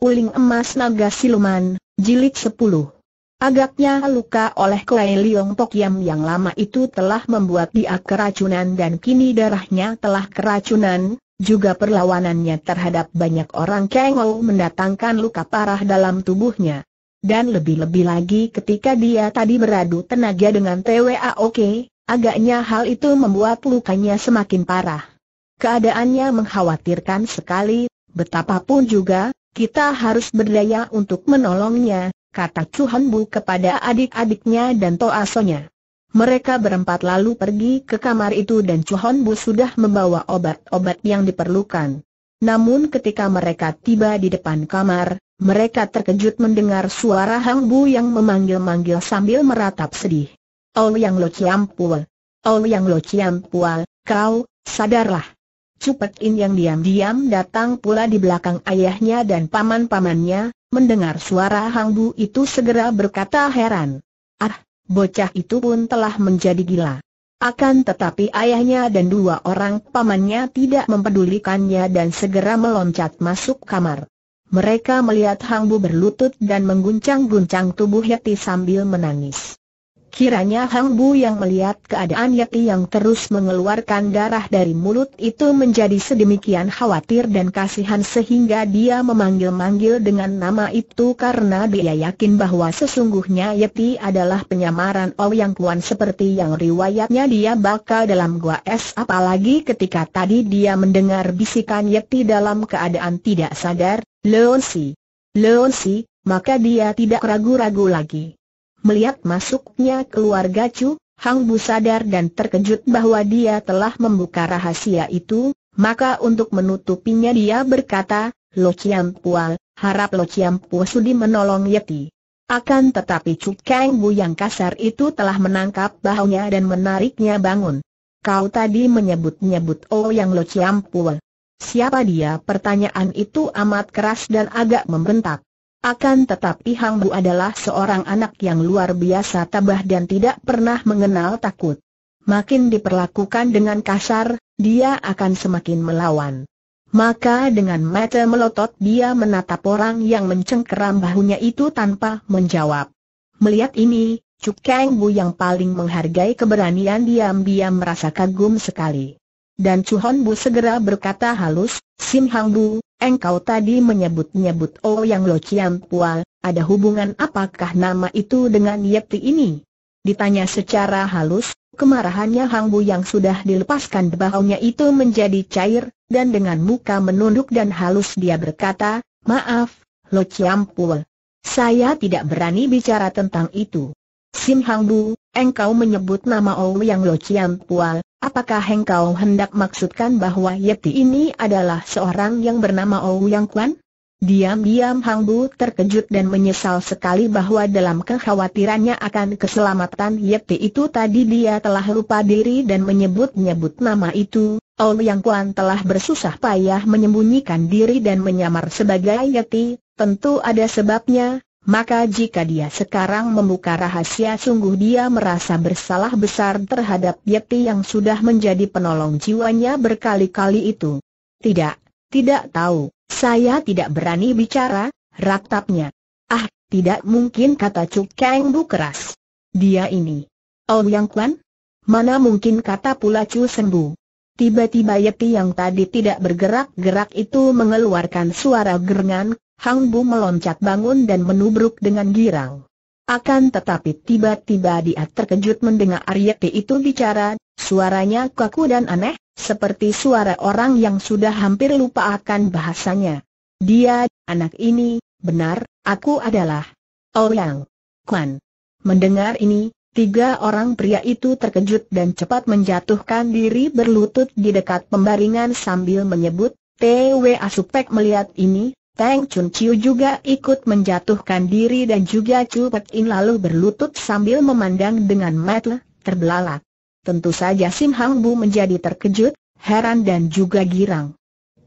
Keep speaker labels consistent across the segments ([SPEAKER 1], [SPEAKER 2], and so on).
[SPEAKER 1] Uling Emas Naga Siluman, Jilid 10 Agaknya luka oleh Kuei Liong Tok yang lama itu telah membuat dia keracunan dan kini darahnya telah keracunan, juga perlawanannya terhadap banyak orang Kengol mendatangkan luka parah dalam tubuhnya. Dan lebih-lebih lagi ketika dia tadi beradu tenaga dengan TWA Oke, agaknya hal itu membuat lukanya semakin parah. Keadaannya mengkhawatirkan sekali, betapapun juga, kita harus berdaya untuk menolongnya, kata Chuhan kepada adik-adiknya dan Toasonya. Mereka berempat lalu pergi ke kamar itu dan Chuhan sudah membawa obat-obat yang diperlukan. Namun ketika mereka tiba di depan kamar, mereka terkejut mendengar suara Hang Bu yang memanggil-manggil sambil meratap sedih. Oh yang lo ciampual, oh yang lo ciampual, kau, sadarlah. Cupet In yang diam-diam datang pula di belakang ayahnya dan paman-pamannya, mendengar suara Hang Bu itu segera berkata heran. Ah, bocah itu pun telah menjadi gila. Akan tetapi ayahnya dan dua orang pamannya tidak mempedulikannya dan segera meloncat masuk kamar. Mereka melihat Hang Bu berlutut dan mengguncang-guncang tubuh Yati sambil menangis. Kiranya Hang Bu yang melihat keadaan Yati yang terus mengeluarkan darah dari mulut itu menjadi sedemikian khawatir dan kasihan sehingga dia memanggil-manggil dengan nama itu karena dia yakin bahwa sesungguhnya Yati adalah penyamaran oh yang Kuan seperti yang riwayatnya dia bakal dalam gua es apalagi ketika tadi dia mendengar bisikan Yati dalam keadaan tidak sadar, Leonsi, Leonsi, maka dia tidak ragu-ragu lagi. Melihat masuknya keluarga Chu, Hang Bu sadar dan terkejut bahwa dia telah membuka rahasia itu, maka untuk menutupinya dia berkata, Lo Chiam Pual, harap Lo Chiam sudi menolong Yeti. Akan tetapi Chu Kang Bu yang kasar itu telah menangkap bahunya dan menariknya bangun. Kau tadi menyebut-nyebut Oh yang Lo Chiam Pual. Siapa dia? Pertanyaan itu amat keras dan agak membentak. Akan tetapi Hang Bu adalah seorang anak yang luar biasa tabah dan tidak pernah mengenal takut. Makin diperlakukan dengan kasar, dia akan semakin melawan. Maka dengan mata melotot dia menatap orang yang mencengkeram bahunya itu tanpa menjawab. Melihat ini, Cuk Kang Bu yang paling menghargai keberanian diam-diam merasa kagum sekali. Dan Chu Bu segera berkata halus, Sim Hang Bu, engkau tadi menyebut-nyebut O Yang Lo Chiam Pual, ada hubungan apakah nama itu dengan Ti ini? Ditanya secara halus, kemarahannya Hang Bu yang sudah dilepaskan bahunya itu menjadi cair, dan dengan muka menunduk dan halus dia berkata, Maaf, Lo Chiam Pual. Saya tidak berani bicara tentang itu. Sim Hang Bu, engkau menyebut nama yang Lo Chiam Pua, apakah engkau hendak maksudkan bahwa Yeti ini adalah seorang yang bernama Yang Kuan? Diam-diam Hang Bu terkejut dan menyesal sekali bahwa dalam kekhawatirannya akan keselamatan Yeti itu tadi dia telah lupa diri dan menyebut-nyebut nama itu, Yang Kuan telah bersusah payah menyembunyikan diri dan menyamar sebagai Yeti, tentu ada sebabnya, maka jika dia sekarang membuka rahasia sungguh dia merasa bersalah besar terhadap Yeti yang sudah menjadi penolong jiwanya berkali-kali itu. Tidak, tidak tahu, saya tidak berani bicara, raktapnya. Ah, tidak mungkin kata Cuk Kang Bu keras. Dia ini. Oh Yang Kwan? Mana mungkin kata pula Cu Sembu. Tiba-tiba Yeti yang tadi tidak bergerak-gerak itu mengeluarkan suara gerengan, Hang Bu meloncat bangun dan menubruk dengan girang. Akan tetapi tiba-tiba dia terkejut mendengar T itu bicara, suaranya kaku dan aneh, seperti suara orang yang sudah hampir lupa akan bahasanya. Dia, anak ini, benar, aku adalah Orang oh Kwan. Mendengar ini, Tiga orang pria itu terkejut dan cepat menjatuhkan diri berlutut di dekat pembaringan sambil menyebut, T.W. Asupek melihat ini, Teng Chun Chiu juga ikut menjatuhkan diri dan juga Chu Pek In lalu berlutut sambil memandang dengan mata terbelalak. Tentu saja Sim Hang Bu menjadi terkejut, heran dan juga girang.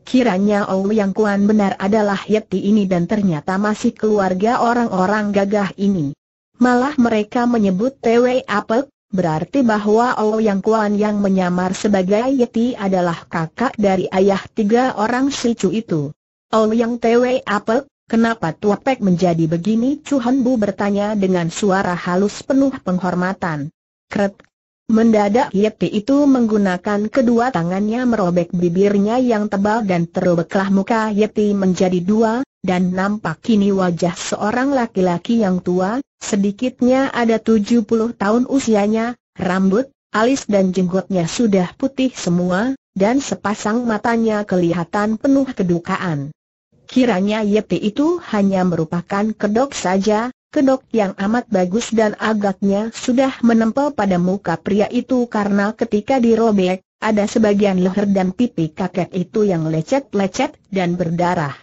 [SPEAKER 1] Kiranya Yang Kuan benar adalah Yeti ini dan ternyata masih keluarga orang-orang gagah ini. Malah mereka menyebut Tewe Apek, berarti bahwa Yang Kuan yang menyamar sebagai Yeti adalah kakak dari ayah tiga orang silcu itu yang tewe apa? kenapa Tuapek menjadi begini? Chu Han Bu bertanya dengan suara halus penuh penghormatan. Kret. Mendadak Yeti itu menggunakan kedua tangannya merobek bibirnya yang tebal dan terobeklah muka Yeti menjadi dua, dan nampak kini wajah seorang laki-laki yang tua, sedikitnya ada tujuh puluh tahun usianya, rambut, alis dan jenggotnya sudah putih semua, dan sepasang matanya kelihatan penuh kedukaan. Kiranya YP itu hanya merupakan kedok saja, kedok yang amat bagus dan agaknya sudah menempel pada muka pria itu karena ketika dirobek, ada sebagian leher dan pipi kakek itu yang lecet-lecet dan berdarah.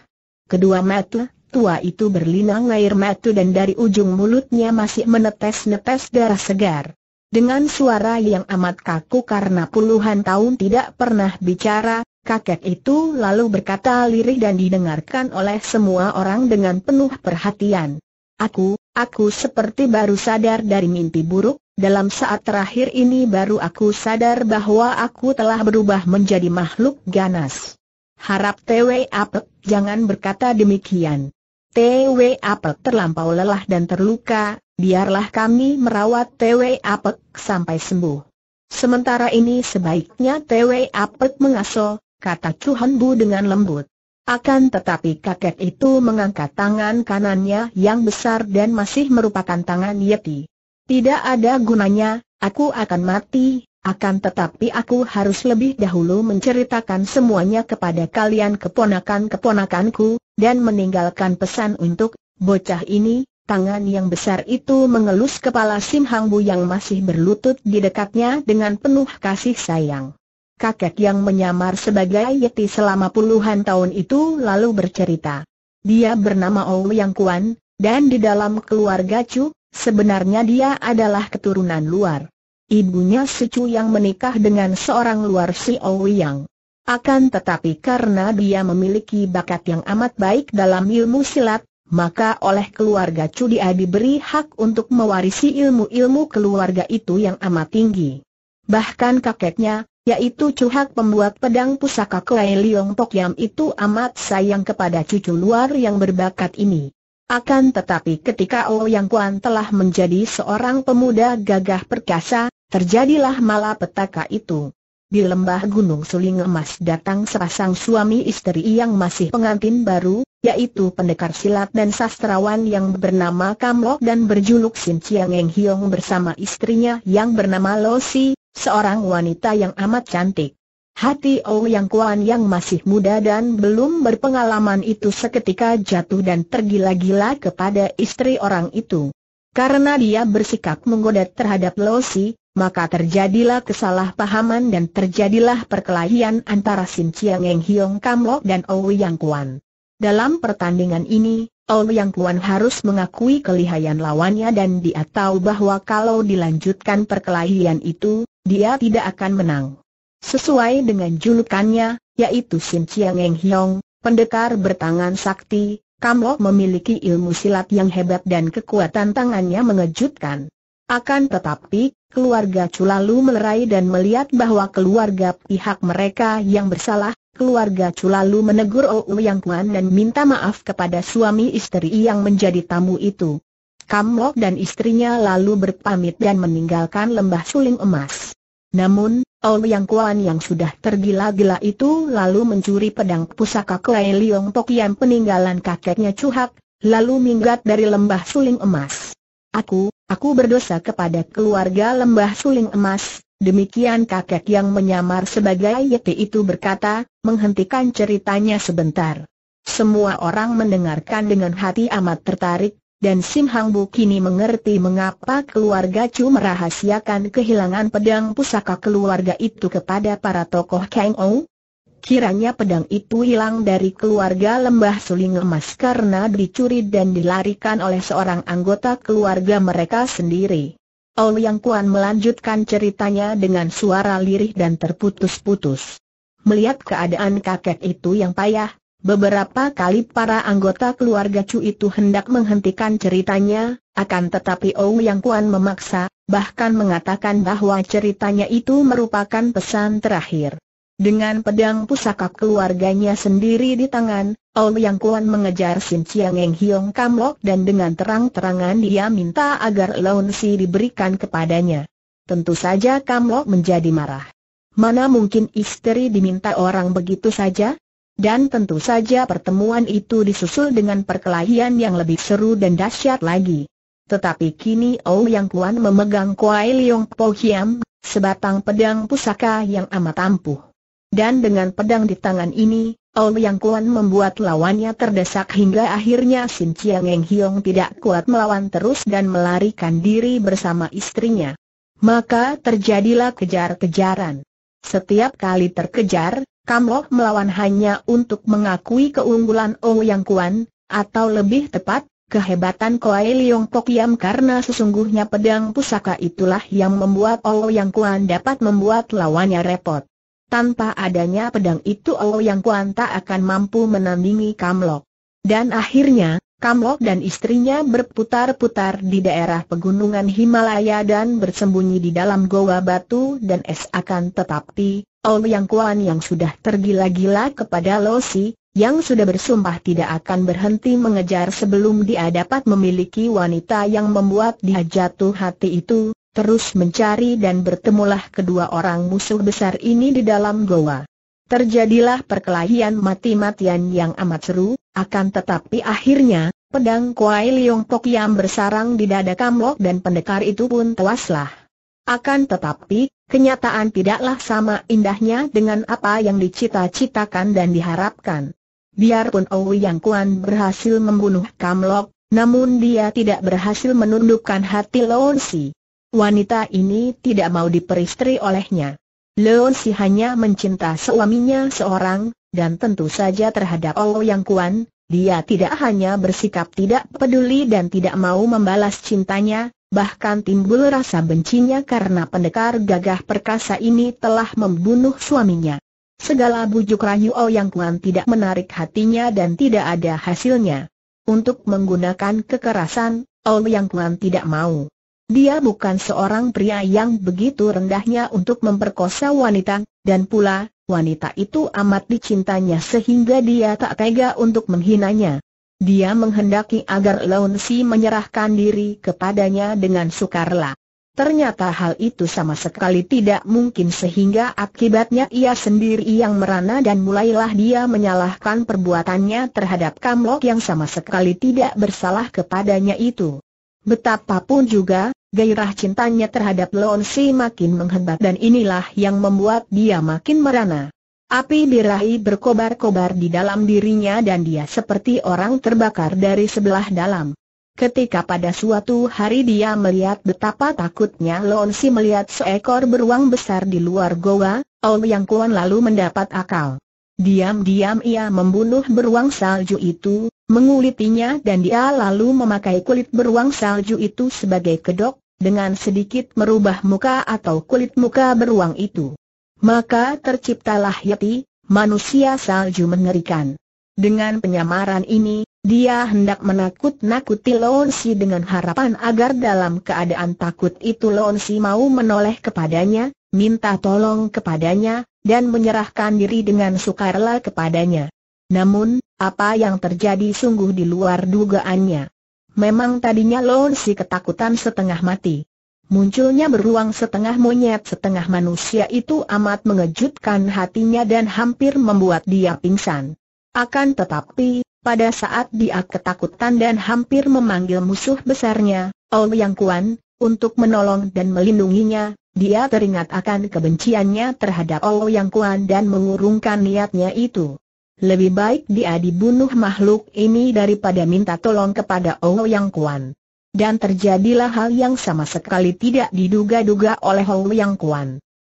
[SPEAKER 1] Kedua mata tua itu berlinang air mata dan dari ujung mulutnya masih menetes-netes darah segar. Dengan suara yang amat kaku karena puluhan tahun tidak pernah bicara, Kakek itu lalu berkata lirih dan didengarkan oleh semua orang dengan penuh perhatian. Aku, aku seperti baru sadar dari mimpi buruk, dalam saat terakhir ini baru aku sadar bahwa aku telah berubah menjadi makhluk ganas. Harap Tw Apek, jangan berkata demikian. Tw Apek terlampau lelah dan terluka, biarlah kami merawat Tw Apek sampai sembuh. Sementara ini sebaiknya Tw Apek mengasuh kata Chu Bu dengan lembut. Akan tetapi kakek itu mengangkat tangan kanannya yang besar dan masih merupakan tangan Yeti. Tidak ada gunanya, aku akan mati, akan tetapi aku harus lebih dahulu menceritakan semuanya kepada kalian keponakan-keponakanku, dan meninggalkan pesan untuk, bocah ini, tangan yang besar itu mengelus kepala Sim Hang Bu yang masih berlutut di dekatnya dengan penuh kasih sayang kakek yang menyamar sebagai Yeti selama puluhan tahun itu lalu bercerita. Dia bernama Yang Kuan, dan di dalam keluarga Chu, sebenarnya dia adalah keturunan luar. Ibunya si Chu yang menikah dengan seorang luar si Yang. Akan tetapi karena dia memiliki bakat yang amat baik dalam ilmu silat, maka oleh keluarga Chu dia diberi hak untuk mewarisi ilmu-ilmu keluarga itu yang amat tinggi. Bahkan kakeknya, yaitu cuhak pembuat pedang pusaka Kuei Liong Pok Yam itu amat sayang kepada cucu luar yang berbakat ini. Akan tetapi ketika Oh Yang Kuan telah menjadi seorang pemuda gagah perkasa, terjadilah malapetaka itu. Di lembah Gunung Suling Emas datang sepasang suami istri yang masih pengantin baru, yaitu pendekar silat dan sastrawan yang bernama Kamlok dan berjuluk Sin Chiang Eng Hiong bersama istrinya yang bernama Lo Si, Seorang wanita yang amat cantik. Hati Ouyang oh Kuan yang masih muda dan belum berpengalaman itu seketika jatuh dan tergila-gila kepada istri orang itu. Karena dia bersikap menggoda terhadap Losi, maka terjadilah kesalahpahaman dan terjadilah perkelahian antara Sin Chiang Eng Hiong Kam Lok dan Ouyang oh Kuan. Dalam pertandingan ini, Ouyang oh Kuan harus mengakui kelihayan lawannya dan dia tahu bahwa kalau dilanjutkan perkelahian itu, dia tidak akan menang. Sesuai dengan julukannya, yaitu Sin Chiang Eng Hiong, pendekar bertangan sakti, Kam Lok memiliki ilmu silat yang hebat dan kekuatan tangannya mengejutkan. Akan tetapi, keluarga Chu lalu melerai dan melihat bahwa keluarga pihak mereka yang bersalah, keluarga Chu lalu menegur Ou Yang Kuan dan minta maaf kepada suami istri yang menjadi tamu itu. Kam Lok dan istrinya lalu berpamit dan meninggalkan lembah suling emas. Namun, Yang Kuan yang sudah tergila-gila itu lalu mencuri pedang pusaka Kuei Liong Pok yang peninggalan kakeknya Cuhak, lalu minggat dari lembah suling emas. Aku, aku berdosa kepada keluarga lembah suling emas, demikian kakek yang menyamar sebagai Yeti itu berkata, menghentikan ceritanya sebentar. Semua orang mendengarkan dengan hati amat tertarik, dan Sim Hang Bu kini mengerti mengapa keluarga Chu merahasiakan kehilangan pedang pusaka keluarga itu kepada para tokoh Kang Ou. Kiranya pedang itu hilang dari keluarga lembah suling emas karena dicuri dan dilarikan oleh seorang anggota keluarga mereka sendiri. Ol Yang Kuan melanjutkan ceritanya dengan suara lirih dan terputus-putus. Melihat keadaan kakek itu yang payah, Beberapa kali para anggota keluarga Chu itu hendak menghentikan ceritanya, akan tetapi Ou Yang Kuan memaksa, bahkan mengatakan bahwa ceritanya itu merupakan pesan terakhir. Dengan pedang pusaka keluarganya sendiri di tangan, Ou Yang Kuan mengejar Sin Chiang Eng Hiong Kam Lok dan dengan terang-terangan dia minta agar Laun Si diberikan kepadanya. Tentu saja Kam Lok menjadi marah. Mana mungkin istri diminta orang begitu saja? dan tentu saja pertemuan itu disusul dengan perkelahian yang lebih seru dan dahsyat lagi. Tetapi kini Ou Yang Kuan memegang Kuai Leong Po Hiam, sebatang pedang pusaka yang amat ampuh. Dan dengan pedang di tangan ini, Ou Yang Kuan membuat lawannya terdesak hingga akhirnya Sin Chiang Eng Hiong tidak kuat melawan terus dan melarikan diri bersama istrinya. Maka terjadilah kejar-kejaran. Setiap kali terkejar, Kamlok melawan hanya untuk mengakui keunggulan Ouyang Kuan, atau lebih tepat, kehebatan Koai Liong Pok Yam karena sesungguhnya pedang pusaka itulah yang membuat Ouyang Kuan dapat membuat lawannya repot. Tanpa adanya pedang itu Ouyang Kuan tak akan mampu menandingi Kamlok. Dan akhirnya, Kamlok dan istrinya berputar-putar di daerah pegunungan Himalaya dan bersembunyi di dalam goa batu dan es akan tetapi, yang Kuan yang sudah tergila-gila kepada Lo Si, yang sudah bersumpah tidak akan berhenti mengejar sebelum dia dapat memiliki wanita yang membuat dia jatuh hati itu, terus mencari dan bertemulah kedua orang musuh besar ini di dalam goa. Terjadilah perkelahian mati-matian yang amat seru, akan tetapi akhirnya, pedang Kuai Liong Pok yang bersarang di dada Kamlok dan pendekar itu pun tewaslah. Akan tetapi, Kenyataan tidaklah sama indahnya dengan apa yang dicita-citakan dan diharapkan. Biarpun Yang Kuan berhasil membunuh Kamlok, namun dia tidak berhasil menundukkan hati Leon Si. Wanita ini tidak mau diperistri olehnya. Leon Si hanya mencinta suaminya seorang, dan tentu saja terhadap Yang Kuan, dia tidak hanya bersikap tidak peduli dan tidak mau membalas cintanya, bahkan timbul rasa bencinya karena pendekar gagah perkasa ini telah membunuh suaminya. Segala bujuk rayu oh yang Kuan tidak menarik hatinya dan tidak ada hasilnya. Untuk menggunakan kekerasan, oh yang Kuan tidak mau. Dia bukan seorang pria yang begitu rendahnya untuk memperkosa wanita, dan pula, wanita itu amat dicintanya sehingga dia tak tega untuk menghinanya. Dia menghendaki agar Launsi menyerahkan diri kepadanya dengan sukarela. Ternyata hal itu sama sekali tidak mungkin sehingga akibatnya ia sendiri yang merana dan mulailah dia menyalahkan perbuatannya terhadap Kamlok yang sama sekali tidak bersalah kepadanya itu. Betapapun juga, gairah cintanya terhadap Launsi makin menghebat dan inilah yang membuat dia makin merana. Api birahi berkobar-kobar di dalam dirinya dan dia seperti orang terbakar dari sebelah dalam. Ketika pada suatu hari dia melihat betapa takutnya Lonsi melihat seekor beruang besar di luar goa, Ong Yang Kuan lalu mendapat akal. Diam-diam ia membunuh beruang salju itu, mengulitinya dan dia lalu memakai kulit beruang salju itu sebagai kedok, dengan sedikit merubah muka atau kulit muka beruang itu. Maka terciptalah Yeti, manusia salju mengerikan. Dengan penyamaran ini, dia hendak menakut-nakuti Lonsi dengan harapan agar dalam keadaan takut itu Lonsi mau menoleh kepadanya, minta tolong kepadanya, dan menyerahkan diri dengan sukarela kepadanya. Namun, apa yang terjadi sungguh di luar dugaannya. Memang tadinya Lonsi ketakutan setengah mati. Munculnya beruang setengah monyet setengah manusia itu amat mengejutkan hatinya dan hampir membuat dia pingsan. Akan tetapi, pada saat dia ketakutan dan hampir memanggil musuh besarnya, Yang Kuan, untuk menolong dan melindunginya, dia teringat akan kebenciannya terhadap Yang Kuan dan mengurungkan niatnya itu. Lebih baik dia dibunuh makhluk ini daripada minta tolong kepada Yang Kuan dan terjadilah hal yang sama sekali tidak diduga-duga oleh Hou Yang Kuan.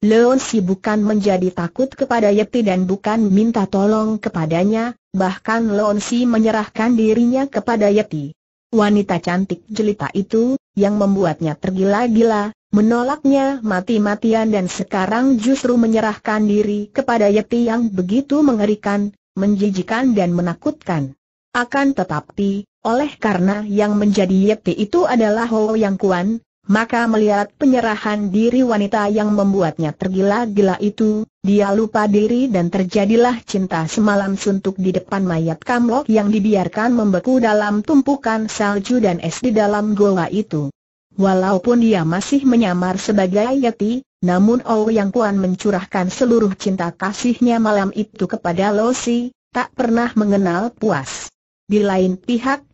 [SPEAKER 1] Leon Si bukan menjadi takut kepada Yeti dan bukan minta tolong kepadanya, bahkan Leon Si menyerahkan dirinya kepada Yeti. Wanita cantik jelita itu, yang membuatnya tergila-gila, menolaknya mati-matian dan sekarang justru menyerahkan diri kepada Yeti yang begitu mengerikan, menjijikan dan menakutkan. Akan tetapi, oleh karena yang menjadi Yeti itu adalah Ho Yang Kuan, maka melihat penyerahan diri wanita yang membuatnya tergila-gila itu, dia lupa diri dan terjadilah cinta semalam suntuk di depan mayat Kamlok yang dibiarkan membeku dalam tumpukan salju dan es di dalam goa itu. Walaupun dia masih menyamar sebagai Yeti, namun Oh Yang Kuan mencurahkan seluruh cinta kasihnya malam itu kepada Lo Si, tak pernah mengenal puas. Di lain pihak,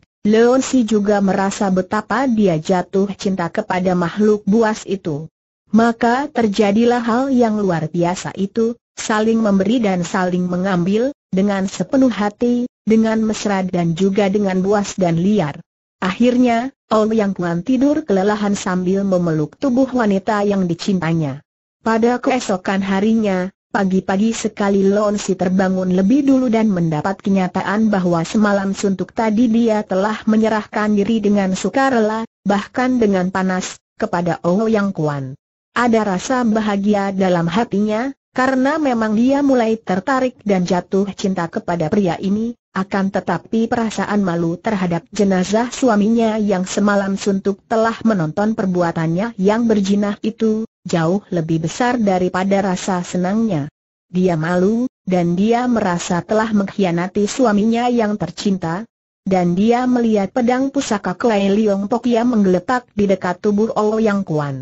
[SPEAKER 1] Si juga merasa betapa dia jatuh cinta kepada makhluk buas itu. Maka terjadilah hal yang luar biasa itu, saling memberi dan saling mengambil, dengan sepenuh hati, dengan mesra dan juga dengan buas dan liar. Akhirnya, Ol Yang Kuan tidur kelelahan sambil memeluk tubuh wanita yang dicintanya. Pada keesokan harinya, Pagi-pagi sekali Lonsi terbangun lebih dulu dan mendapat kenyataan bahwa semalam suntuk tadi dia telah menyerahkan diri dengan sukarela, bahkan dengan panas, kepada Oh Yang Kuan. Ada rasa bahagia dalam hatinya, karena memang dia mulai tertarik dan jatuh cinta kepada pria ini, akan tetapi perasaan malu terhadap jenazah suaminya yang semalam suntuk telah menonton perbuatannya yang berjinah itu, jauh lebih besar daripada rasa senangnya. Dia malu, dan dia merasa telah mengkhianati suaminya yang tercinta, dan dia melihat pedang pusaka Kuei Liong yang menggeletak di dekat tubuh Olo Yang Kuan.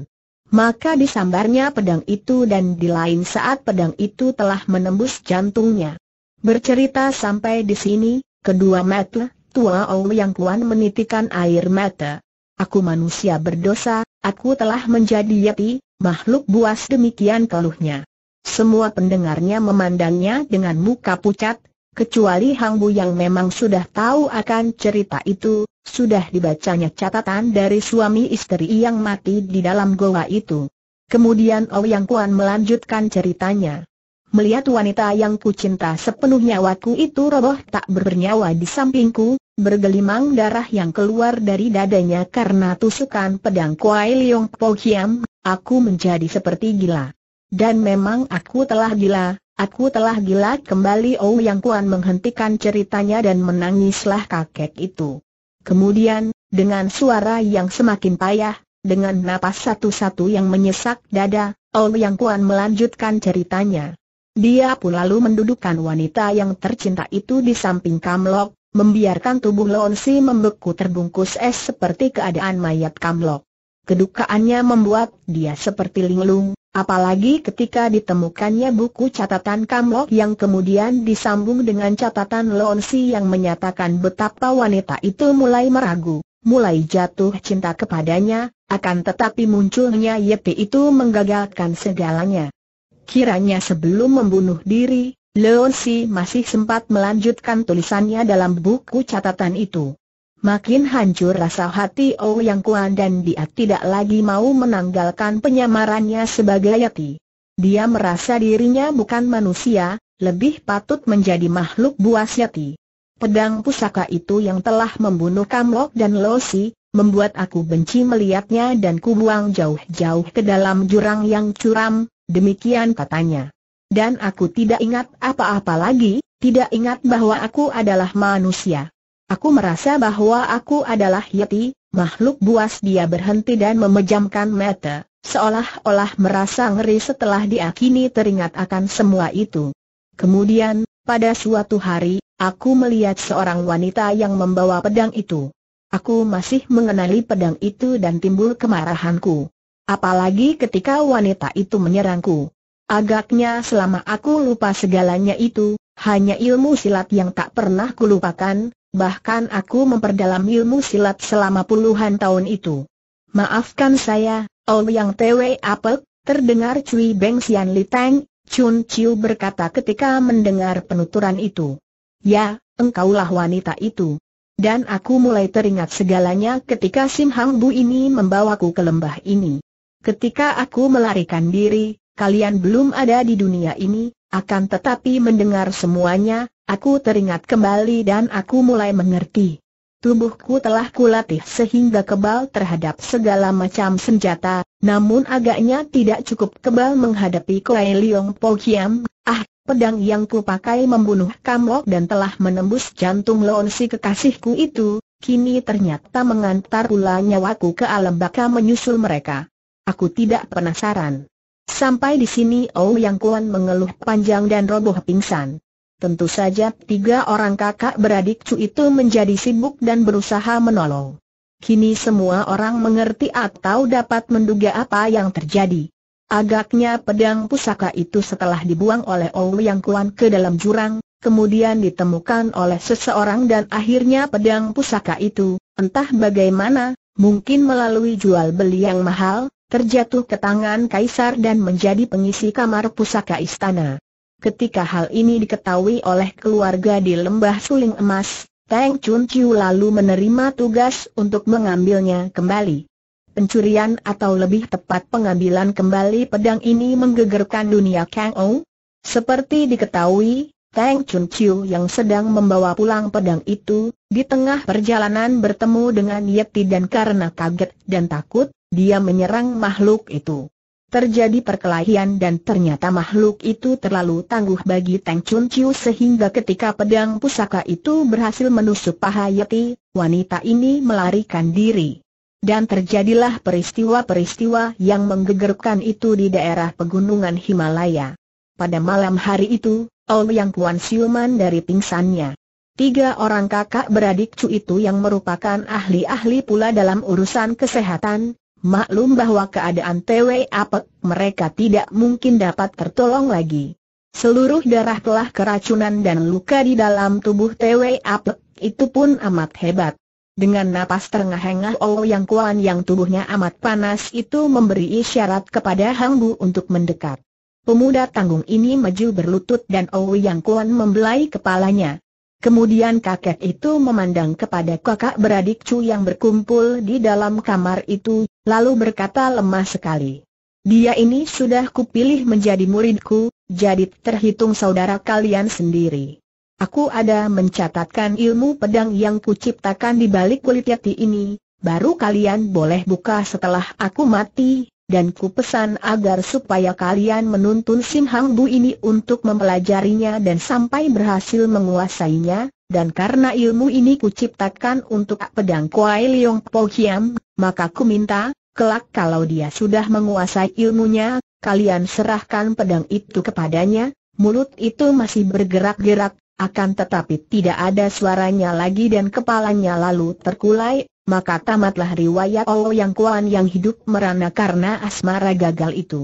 [SPEAKER 1] Maka disambarnya pedang itu dan di lain saat pedang itu telah menembus jantungnya. Bercerita sampai di sini, kedua mata, tua Ou yang kuan menitikan air mata. Aku manusia berdosa, aku telah menjadi yati, makhluk buas demikian keluhnya. Semua pendengarnya memandangnya dengan muka pucat, kecuali Hang Bu yang memang sudah tahu akan cerita itu, sudah dibacanya catatan dari suami istri yang mati di dalam goa itu. Kemudian yang Kuan melanjutkan ceritanya. Melihat wanita yang kucinta sepenuh nyawaku itu roboh tak bernyawa di sampingku, bergelimang darah yang keluar dari dadanya karena tusukan pedang Kuai Leong Po Hiam, aku menjadi seperti gila. Dan memang aku telah gila, aku telah gila kembali Oh Yang Kuan menghentikan ceritanya dan menangislah kakek itu. Kemudian, dengan suara yang semakin payah, dengan napas satu-satu yang menyesak dada, Oh Yang Kuan melanjutkan ceritanya. Dia pun lalu mendudukkan wanita yang tercinta itu di samping Kamlok, membiarkan tubuh Leonsi membeku terbungkus es seperti keadaan mayat Kamlok. Kedukaannya membuat dia seperti linglung, apalagi ketika ditemukannya buku catatan Kamlok yang kemudian disambung dengan catatan Leonsi yang menyatakan betapa wanita itu mulai meragu, mulai jatuh cinta kepadanya, akan tetapi munculnya Yepi itu menggagalkan segalanya. Kiranya sebelum membunuh diri, Leon Si masih sempat melanjutkan tulisannya dalam buku catatan itu. Makin hancur rasa hati Oh Yang Kuan dan dia tidak lagi mau menanggalkan penyamarannya sebagai Yati. Dia merasa dirinya bukan manusia, lebih patut menjadi makhluk buas Yati. Pedang pusaka itu yang telah membunuh Kamlok dan Losi, membuat aku benci melihatnya dan kubuang jauh-jauh ke dalam jurang yang curam, Demikian katanya. Dan aku tidak ingat apa-apa lagi, tidak ingat bahwa aku adalah manusia. Aku merasa bahwa aku adalah Yeti, makhluk buas dia berhenti dan memejamkan mata, seolah-olah merasa ngeri setelah diakini teringat akan semua itu. Kemudian, pada suatu hari, aku melihat seorang wanita yang membawa pedang itu. Aku masih mengenali pedang itu dan timbul kemarahanku. Apalagi ketika wanita itu menyerangku. Agaknya selama aku lupa segalanya itu, hanya ilmu silat yang tak pernah kulupakan, bahkan aku memperdalam ilmu silat selama puluhan tahun itu. Maafkan saya, Yang Tewe Apek, terdengar Cui Beng Xian Li Tang, Chun Chiu berkata ketika mendengar penuturan itu. Ya, engkaulah wanita itu. Dan aku mulai teringat segalanya ketika Sim Hang Bu ini membawaku ke lembah ini. Ketika aku melarikan diri, kalian belum ada di dunia ini, akan tetapi mendengar semuanya, aku teringat kembali dan aku mulai mengerti. Tubuhku telah kulatih sehingga kebal terhadap segala macam senjata, namun agaknya tidak cukup kebal menghadapi Kuei Leong Po Kiam. Ah, pedang yang kupakai membunuh Kamlok dan telah menembus jantung Leon kekasihku itu, kini ternyata mengantar pula nyawaku ke alam baka menyusul mereka. Aku tidak penasaran. Sampai di sini oh yang Kuan mengeluh panjang dan roboh pingsan. Tentu saja tiga orang kakak beradik Cu itu menjadi sibuk dan berusaha menolong. Kini semua orang mengerti atau dapat menduga apa yang terjadi. Agaknya pedang pusaka itu setelah dibuang oleh oh yang Kuan ke dalam jurang, kemudian ditemukan oleh seseorang dan akhirnya pedang pusaka itu, entah bagaimana, mungkin melalui jual beli yang mahal, terjatuh ke tangan kaisar dan menjadi pengisi kamar pusaka istana. Ketika hal ini diketahui oleh keluarga di Lembah Suling Emas, Teng Chun Chiu lalu menerima tugas untuk mengambilnya kembali. Pencurian atau lebih tepat pengambilan kembali pedang ini menggegerkan dunia Kang Ou. Seperti diketahui, Teng Chun Chiu yang sedang membawa pulang pedang itu, di tengah perjalanan bertemu dengan Yeti dan karena kaget dan takut, dia menyerang makhluk itu. Terjadi perkelahian dan ternyata makhluk itu terlalu tangguh bagi Teng Chun Chiu sehingga ketika pedang pusaka itu berhasil menusuk paha Yeti, wanita ini melarikan diri. Dan terjadilah peristiwa-peristiwa yang menggegerkan itu di daerah pegunungan Himalaya. Pada malam hari itu, Yang Kuan siuman dari pingsannya. Tiga orang kakak beradik Chu itu yang merupakan ahli-ahli pula dalam urusan kesehatan, Maklum bahwa keadaan TW apek mereka tidak mungkin dapat tertolong lagi. Seluruh darah telah keracunan dan luka di dalam tubuh TW apek itu pun amat hebat. Dengan napas terengah-engah Oh Yang Kuan yang tubuhnya amat panas itu memberi isyarat kepada Hang Bu untuk mendekat. Pemuda tanggung ini maju berlutut dan Oh Yang Kuan membelai kepalanya. Kemudian kakek itu memandang kepada kakak beradik Chu yang berkumpul di dalam kamar itu lalu berkata lemah sekali. Dia ini sudah kupilih menjadi muridku, jadi terhitung saudara kalian sendiri. Aku ada mencatatkan ilmu pedang yang kuciptakan di balik kulit yati ini, baru kalian boleh buka setelah aku mati, dan ku pesan agar supaya kalian menuntun Sim Hang Bu ini untuk mempelajarinya dan sampai berhasil menguasainya, dan karena ilmu ini ku ciptakan untuk pedang Kuai Leong Po Kiam, maka ku minta, kelak kalau dia sudah menguasai ilmunya, kalian serahkan pedang itu kepadanya, mulut itu masih bergerak-gerak, akan tetapi tidak ada suaranya lagi dan kepalanya lalu terkulai, maka tamatlah riwayat Allah Yang Kuan yang hidup merana karena asmara gagal itu.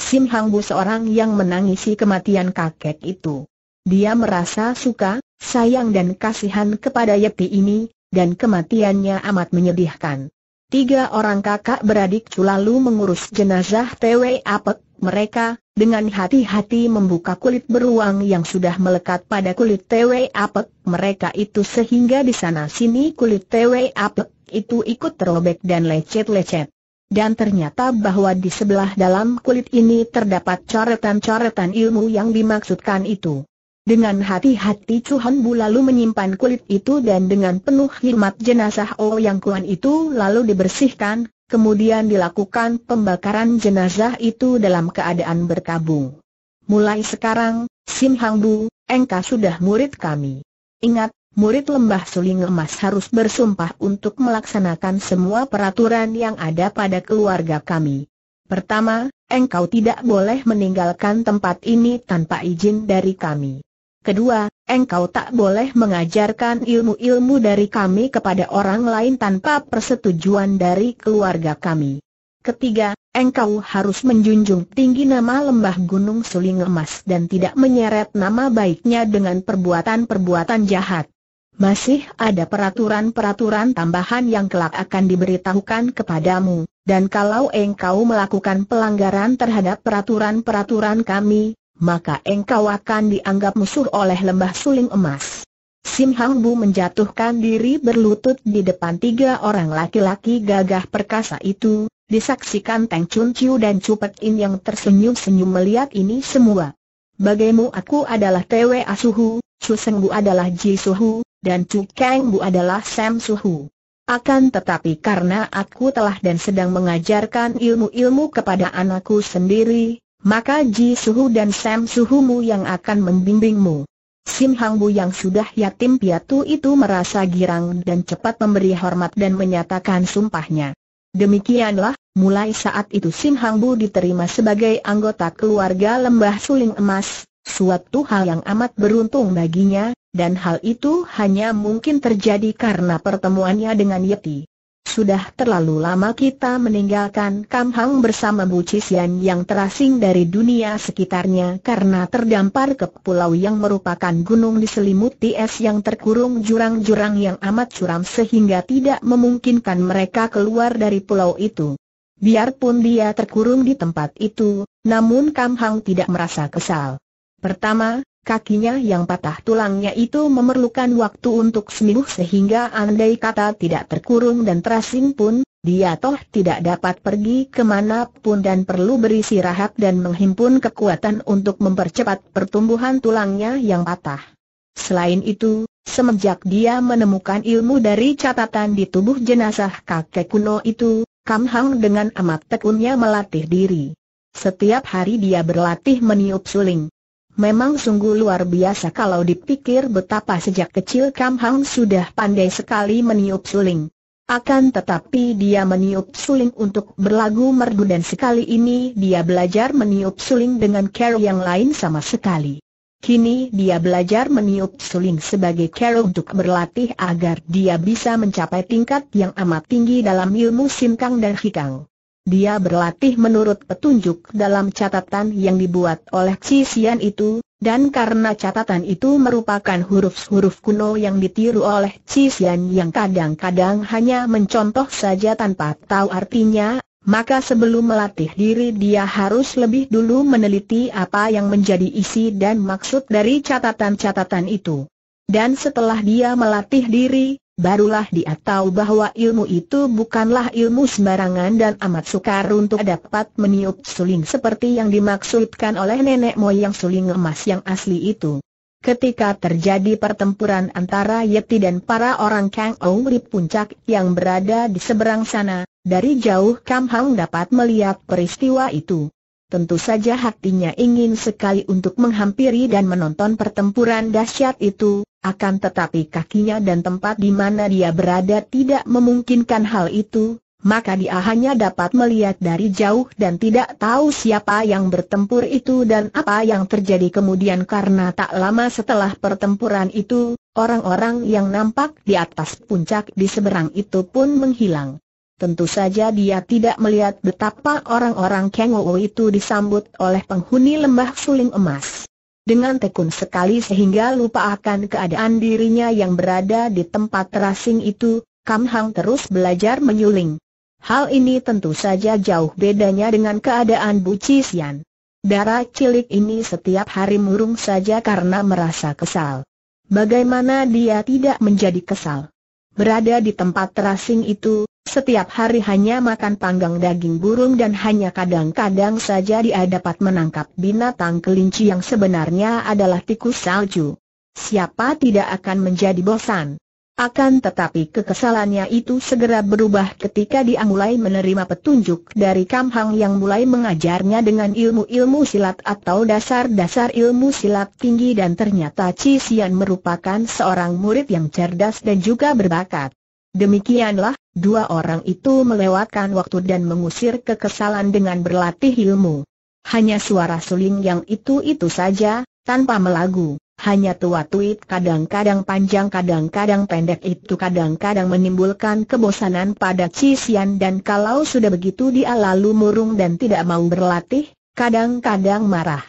[SPEAKER 1] Sim Hang Bu seorang yang menangisi kematian kakek itu. Dia merasa suka, sayang dan kasihan kepada Yeti ini, dan kematiannya amat menyedihkan. Tiga orang kakak beradik lalu mengurus jenazah TW Apek mereka, dengan hati-hati membuka kulit beruang yang sudah melekat pada kulit TW Apek mereka itu sehingga di sana sini kulit TW Apek itu ikut terobek dan lecet-lecet. Dan ternyata bahwa di sebelah dalam kulit ini terdapat coretan-coretan ilmu yang dimaksudkan itu. Dengan hati-hati Chuhan Bu lalu menyimpan kulit itu dan dengan penuh hikmat jenazah Oh Yang Kuan itu lalu dibersihkan, kemudian dilakukan pembakaran jenazah itu dalam keadaan berkabung. Mulai sekarang, Sim Hang Bu, engkau sudah murid kami. Ingat, murid lembah suling emas harus bersumpah untuk melaksanakan semua peraturan yang ada pada keluarga kami. Pertama, engkau tidak boleh meninggalkan tempat ini tanpa izin dari kami. Kedua, engkau tak boleh mengajarkan ilmu-ilmu dari kami kepada orang lain tanpa persetujuan dari keluarga kami. Ketiga, engkau harus menjunjung tinggi nama lembah Gunung Suling Emas dan tidak menyeret nama baiknya dengan perbuatan-perbuatan jahat. Masih ada peraturan-peraturan tambahan yang kelak akan diberitahukan kepadamu, dan kalau engkau melakukan pelanggaran terhadap peraturan-peraturan kami, maka engkau akan dianggap musuh oleh lembah suling emas. Sim Hang Bu menjatuhkan diri berlutut di depan tiga orang laki-laki gagah perkasa itu, disaksikan Teng Chun Chiu dan Chu Pek In yang tersenyum-senyum melihat ini semua. Bagaimu aku adalah Tewe Asuhu, Chu Seng Bu adalah Ji Suhu, dan Chu Kang Bu adalah Sam Suhu. Akan tetapi karena aku telah dan sedang mengajarkan ilmu-ilmu kepada anakku sendiri, maka Ji Suhu dan Sam Suhumu yang akan membimbingmu. Sim Hang Bu yang sudah yatim piatu itu merasa girang dan cepat memberi hormat dan menyatakan sumpahnya. Demikianlah, mulai saat itu Sim Hang Bu diterima sebagai anggota keluarga Lembah Suling Emas, suatu hal yang amat beruntung baginya, dan hal itu hanya mungkin terjadi karena pertemuannya dengan Yeti. Sudah terlalu lama kita meninggalkan Kam Hang bersama Bu Cisian yang terasing dari dunia sekitarnya karena terdampar ke pulau yang merupakan gunung diselimuti es yang terkurung jurang-jurang yang amat curam sehingga tidak memungkinkan mereka keluar dari pulau itu. Biarpun dia terkurung di tempat itu, namun Kam Hang tidak merasa kesal. Pertama, Kakinya yang patah tulangnya itu memerlukan waktu untuk sembuh sehingga andai kata tidak terkurung dan terasing pun, dia toh tidak dapat pergi kemana pun dan perlu beristirahat dan menghimpun kekuatan untuk mempercepat pertumbuhan tulangnya yang patah. Selain itu, semenjak dia menemukan ilmu dari catatan di tubuh jenazah kakek kuno itu, Kam Hang dengan amat tekunnya melatih diri. Setiap hari dia berlatih meniup suling. Memang sungguh luar biasa kalau dipikir betapa sejak kecil Kam Hang sudah pandai sekali meniup suling. Akan tetapi dia meniup suling untuk berlagu merdu dan sekali ini dia belajar meniup suling dengan cara yang lain sama sekali. Kini dia belajar meniup suling sebagai cara untuk berlatih agar dia bisa mencapai tingkat yang amat tinggi dalam ilmu Kang dan hikang. Dia berlatih menurut petunjuk dalam catatan yang dibuat oleh Cisian itu, dan karena catatan itu merupakan huruf-huruf kuno yang ditiru oleh Cisian yang kadang-kadang hanya mencontoh saja tanpa tahu artinya, maka sebelum melatih diri dia harus lebih dulu meneliti apa yang menjadi isi dan maksud dari catatan-catatan itu. Dan setelah dia melatih diri, barulah dia tahu bahwa ilmu itu bukanlah ilmu sembarangan dan amat sukar untuk dapat meniup suling seperti yang dimaksudkan oleh nenek moyang suling emas yang asli itu. Ketika terjadi pertempuran antara Yeti dan para orang Kang Ou di puncak yang berada di seberang sana, dari jauh Kam Hang dapat melihat peristiwa itu. Tentu saja hatinya ingin sekali untuk menghampiri dan menonton pertempuran dahsyat itu, akan tetapi kakinya dan tempat di mana dia berada tidak memungkinkan hal itu, maka dia hanya dapat melihat dari jauh dan tidak tahu siapa yang bertempur itu dan apa yang terjadi kemudian karena tak lama setelah pertempuran itu, orang-orang yang nampak di atas puncak di seberang itu pun menghilang. Tentu saja dia tidak melihat betapa orang-orang Kengou itu disambut oleh penghuni lembah suling emas. Dengan tekun sekali sehingga lupa akan keadaan dirinya yang berada di tempat terasing itu, Kam Hang terus belajar menyuling. Hal ini tentu saja jauh bedanya dengan keadaan Bu Cisian. Darah cilik ini setiap hari murung saja karena merasa kesal. Bagaimana dia tidak menjadi kesal? Berada di tempat terasing itu, setiap hari hanya makan panggang daging burung dan hanya kadang-kadang saja dia dapat menangkap binatang kelinci yang sebenarnya adalah tikus salju. Siapa tidak akan menjadi bosan? Akan tetapi kekesalannya itu segera berubah ketika dia mulai menerima petunjuk dari Kam Hang yang mulai mengajarnya dengan ilmu-ilmu silat atau dasar-dasar ilmu silat tinggi dan ternyata Chi Xian merupakan seorang murid yang cerdas dan juga berbakat. Demikianlah, dua orang itu melewatkan waktu dan mengusir kekesalan dengan berlatih ilmu. Hanya suara suling yang itu-itu saja, tanpa melagu. Hanya tua tweet, kadang-kadang panjang kadang-kadang pendek itu kadang-kadang menimbulkan kebosanan pada Cisian dan kalau sudah begitu dia lalu murung dan tidak mau berlatih, kadang-kadang marah.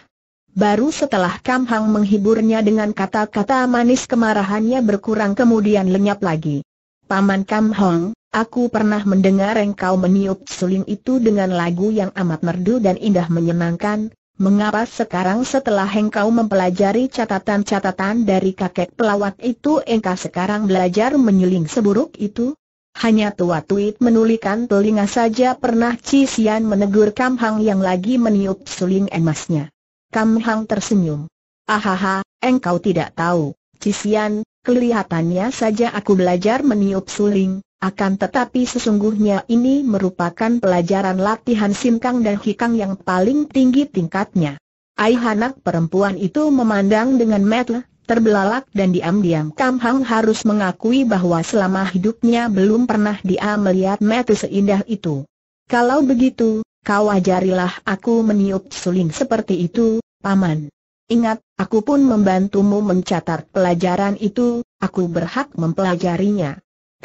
[SPEAKER 1] Baru setelah Kam Hang menghiburnya dengan kata-kata manis kemarahannya berkurang kemudian lenyap lagi. Paman Kam Hong, aku pernah mendengar engkau meniup suling itu dengan lagu yang amat merdu dan indah menyenangkan, Mengapa sekarang setelah engkau mempelajari catatan-catatan dari kakek pelawat itu engkau sekarang belajar menyuling seburuk itu? Hanya tua tuit menulikan telinga saja pernah Cisian menegur Kam Hang yang lagi meniup suling emasnya. Kam Hang tersenyum. Ahaha, engkau tidak tahu, Cisian, kelihatannya saja aku belajar meniup suling, akan tetapi sesungguhnya ini merupakan pelajaran latihan Simkang dan Hikang yang paling tinggi tingkatnya. Aih anak perempuan itu memandang dengan metel, terbelalak dan diam-diam Kam Hang harus mengakui bahwa selama hidupnya belum pernah dia melihat metel seindah itu. Kalau begitu, kau ajarilah aku meniup suling seperti itu, Paman. Ingat, aku pun membantumu mencatat pelajaran itu, aku berhak mempelajarinya.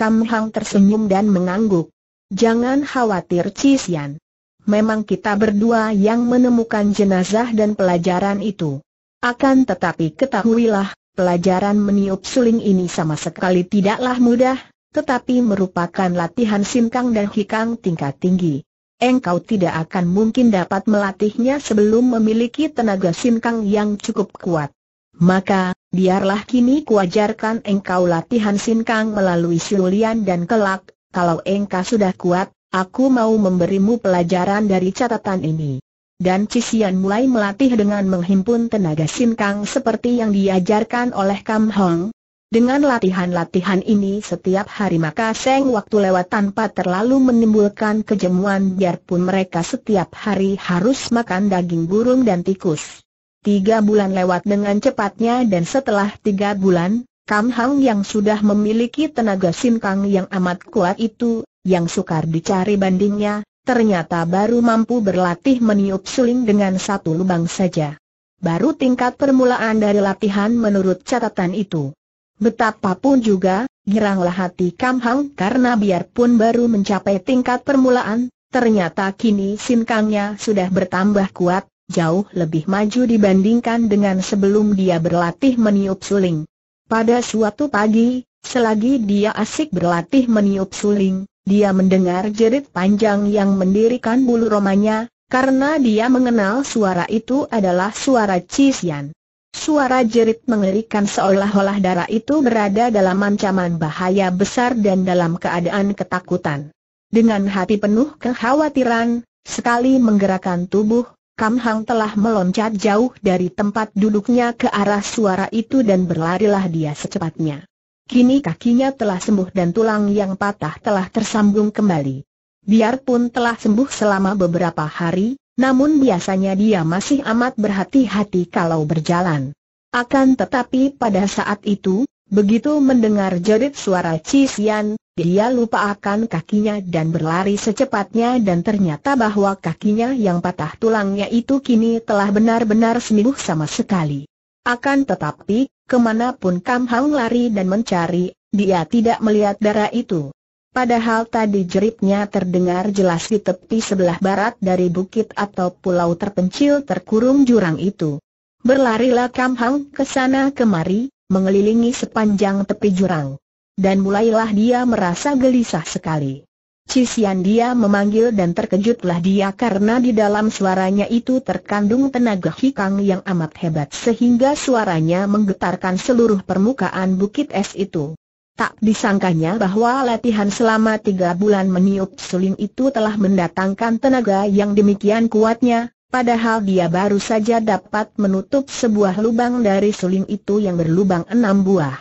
[SPEAKER 1] Kam Hang tersenyum dan mengangguk. Jangan khawatir Cisian. Memang kita berdua yang menemukan jenazah dan pelajaran itu. Akan tetapi ketahuilah, pelajaran meniup suling ini sama sekali tidaklah mudah, tetapi merupakan latihan sinkang dan hikang tingkat tinggi engkau tidak akan mungkin dapat melatihnya sebelum memiliki tenaga sinkang yang cukup kuat. Maka, biarlah kini kuajarkan engkau latihan sinkang melalui siulian dan kelak, kalau engkau sudah kuat, aku mau memberimu pelajaran dari catatan ini. Dan Cisian mulai melatih dengan menghimpun tenaga sinkang seperti yang diajarkan oleh Kam Hong. Dengan latihan-latihan ini setiap hari maka seng waktu lewat tanpa terlalu menimbulkan kejemuan biarpun mereka setiap hari harus makan daging burung dan tikus. Tiga bulan lewat dengan cepatnya dan setelah tiga bulan, Kam Hang yang sudah memiliki tenaga sinkang yang amat kuat itu, yang sukar dicari bandingnya, ternyata baru mampu berlatih meniup suling dengan satu lubang saja. Baru tingkat permulaan dari latihan menurut catatan itu. Betapapun juga, giranglah hati Kam Hang karena biarpun baru mencapai tingkat permulaan, ternyata kini sinkangnya sudah bertambah kuat, jauh lebih maju dibandingkan dengan sebelum dia berlatih meniup suling. Pada suatu pagi, selagi dia asik berlatih meniup suling, dia mendengar jerit panjang yang mendirikan bulu romanya, karena dia mengenal suara itu adalah suara Cisian. Suara jerit mengerikan seolah-olah darah itu berada dalam ancaman bahaya besar dan dalam keadaan ketakutan. Dengan hati penuh kekhawatiran, sekali menggerakkan tubuh, Kam Hang telah meloncat jauh dari tempat duduknya ke arah suara itu dan berlarilah dia secepatnya. Kini kakinya telah sembuh dan tulang yang patah telah tersambung kembali. Biarpun telah sembuh selama beberapa hari, namun biasanya dia masih amat berhati-hati kalau berjalan. Akan tetapi pada saat itu, Begitu mendengar jerit suara Cisian, dia lupa akan kakinya dan berlari secepatnya dan ternyata bahwa kakinya yang patah tulangnya itu kini telah benar-benar sembuh sama sekali. Akan tetapi, kemanapun Kam Hang lari dan mencari, dia tidak melihat darah itu. Padahal tadi jeritnya terdengar jelas di tepi sebelah barat dari bukit atau pulau terpencil terkurung jurang itu. Berlarilah Kam Hang ke sana kemari, mengelilingi sepanjang tepi jurang. Dan mulailah dia merasa gelisah sekali. Cisian dia memanggil dan terkejutlah dia karena di dalam suaranya itu terkandung tenaga hikang yang amat hebat sehingga suaranya menggetarkan seluruh permukaan bukit es itu. Tak disangkanya bahwa latihan selama tiga bulan meniup suling itu telah mendatangkan tenaga yang demikian kuatnya, Padahal dia baru saja dapat menutup sebuah lubang dari suling itu yang berlubang enam buah.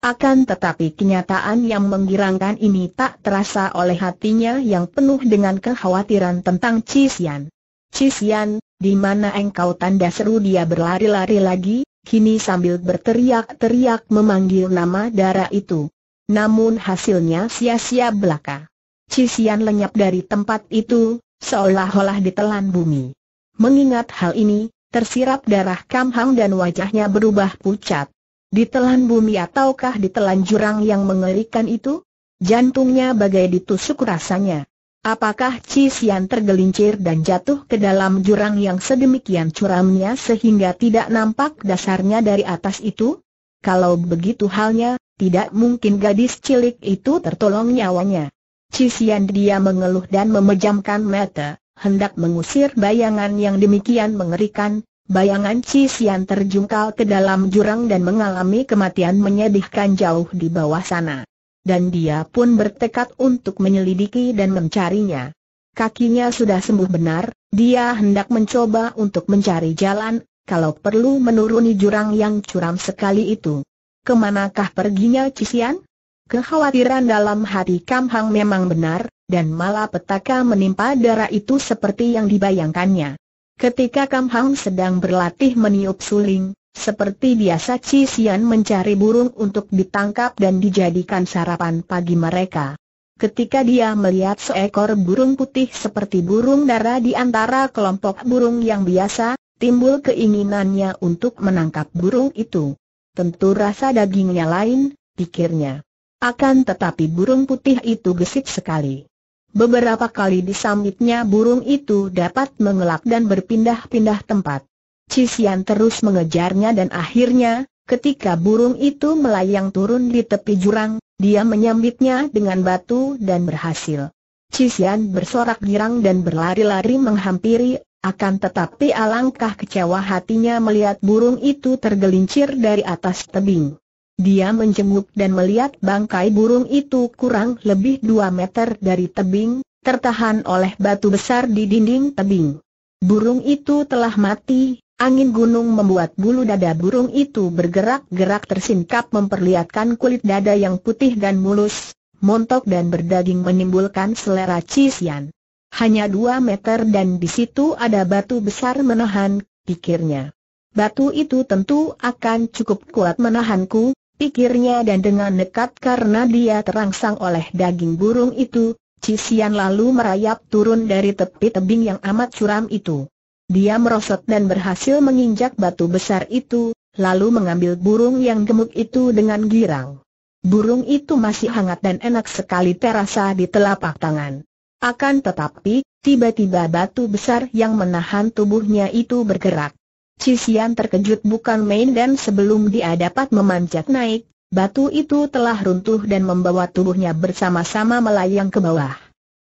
[SPEAKER 1] Akan tetapi kenyataan yang menggirangkan ini tak terasa oleh hatinya yang penuh dengan kekhawatiran tentang Cisian. Cisian, di mana engkau tanda seru dia berlari-lari lagi, kini sambil berteriak-teriak memanggil nama darah itu. Namun hasilnya sia-sia belaka. Cisian lenyap dari tempat itu, seolah-olah ditelan bumi. Mengingat hal ini, tersirap darah Kamhang dan wajahnya berubah pucat. Ditelan bumi ataukah ditelan jurang yang mengerikan itu? Jantungnya bagai ditusuk rasanya. Apakah Cisian tergelincir dan jatuh ke dalam jurang yang sedemikian curamnya sehingga tidak nampak dasarnya dari atas itu? Kalau begitu halnya, tidak mungkin gadis cilik itu tertolong nyawanya. Cisian dia mengeluh dan memejamkan mata hendak mengusir bayangan yang demikian mengerikan, bayangan Cisian terjungkal ke dalam jurang dan mengalami kematian menyedihkan jauh di bawah sana. Dan dia pun bertekad untuk menyelidiki dan mencarinya. Kakinya sudah sembuh benar, dia hendak mencoba untuk mencari jalan, kalau perlu menuruni jurang yang curam sekali itu. Kemanakah perginya Cisian? Kekhawatiran dalam hati Kam Hang memang benar, dan malah petaka menimpa darah itu seperti yang dibayangkannya. Ketika Kam Hang sedang berlatih meniup suling, seperti biasa Chi Xian mencari burung untuk ditangkap dan dijadikan sarapan pagi mereka. Ketika dia melihat seekor burung putih seperti burung darah di antara kelompok burung yang biasa, timbul keinginannya untuk menangkap burung itu. Tentu rasa dagingnya lain, pikirnya. Akan tetapi burung putih itu gesit sekali. Beberapa kali disamitnya burung itu dapat mengelak dan berpindah-pindah tempat. Cisian terus mengejarnya dan akhirnya, ketika burung itu melayang turun di tepi jurang, dia menyambitnya dengan batu dan berhasil. Cisian bersorak girang dan berlari-lari menghampiri, akan tetapi alangkah kecewa hatinya melihat burung itu tergelincir dari atas tebing. Dia menjenguk dan melihat bangkai burung itu kurang lebih dua meter dari tebing, tertahan oleh batu besar di dinding tebing. Burung itu telah mati, angin gunung membuat bulu dada burung itu bergerak-gerak tersingkap memperlihatkan kulit dada yang putih dan mulus, montok dan berdaging menimbulkan selera cisian. Hanya dua meter dan di situ ada batu besar menahan, pikirnya. Batu itu tentu akan cukup kuat menahanku, pikirnya dan dengan nekat karena dia terangsang oleh daging burung itu, Cisian lalu merayap turun dari tepi tebing yang amat curam itu. Dia merosot dan berhasil menginjak batu besar itu, lalu mengambil burung yang gemuk itu dengan girang. Burung itu masih hangat dan enak sekali terasa di telapak tangan. Akan tetapi, tiba-tiba batu besar yang menahan tubuhnya itu bergerak. Cisian terkejut bukan main dan sebelum dia dapat memanjat naik, batu itu telah runtuh dan membawa tubuhnya bersama-sama melayang ke bawah.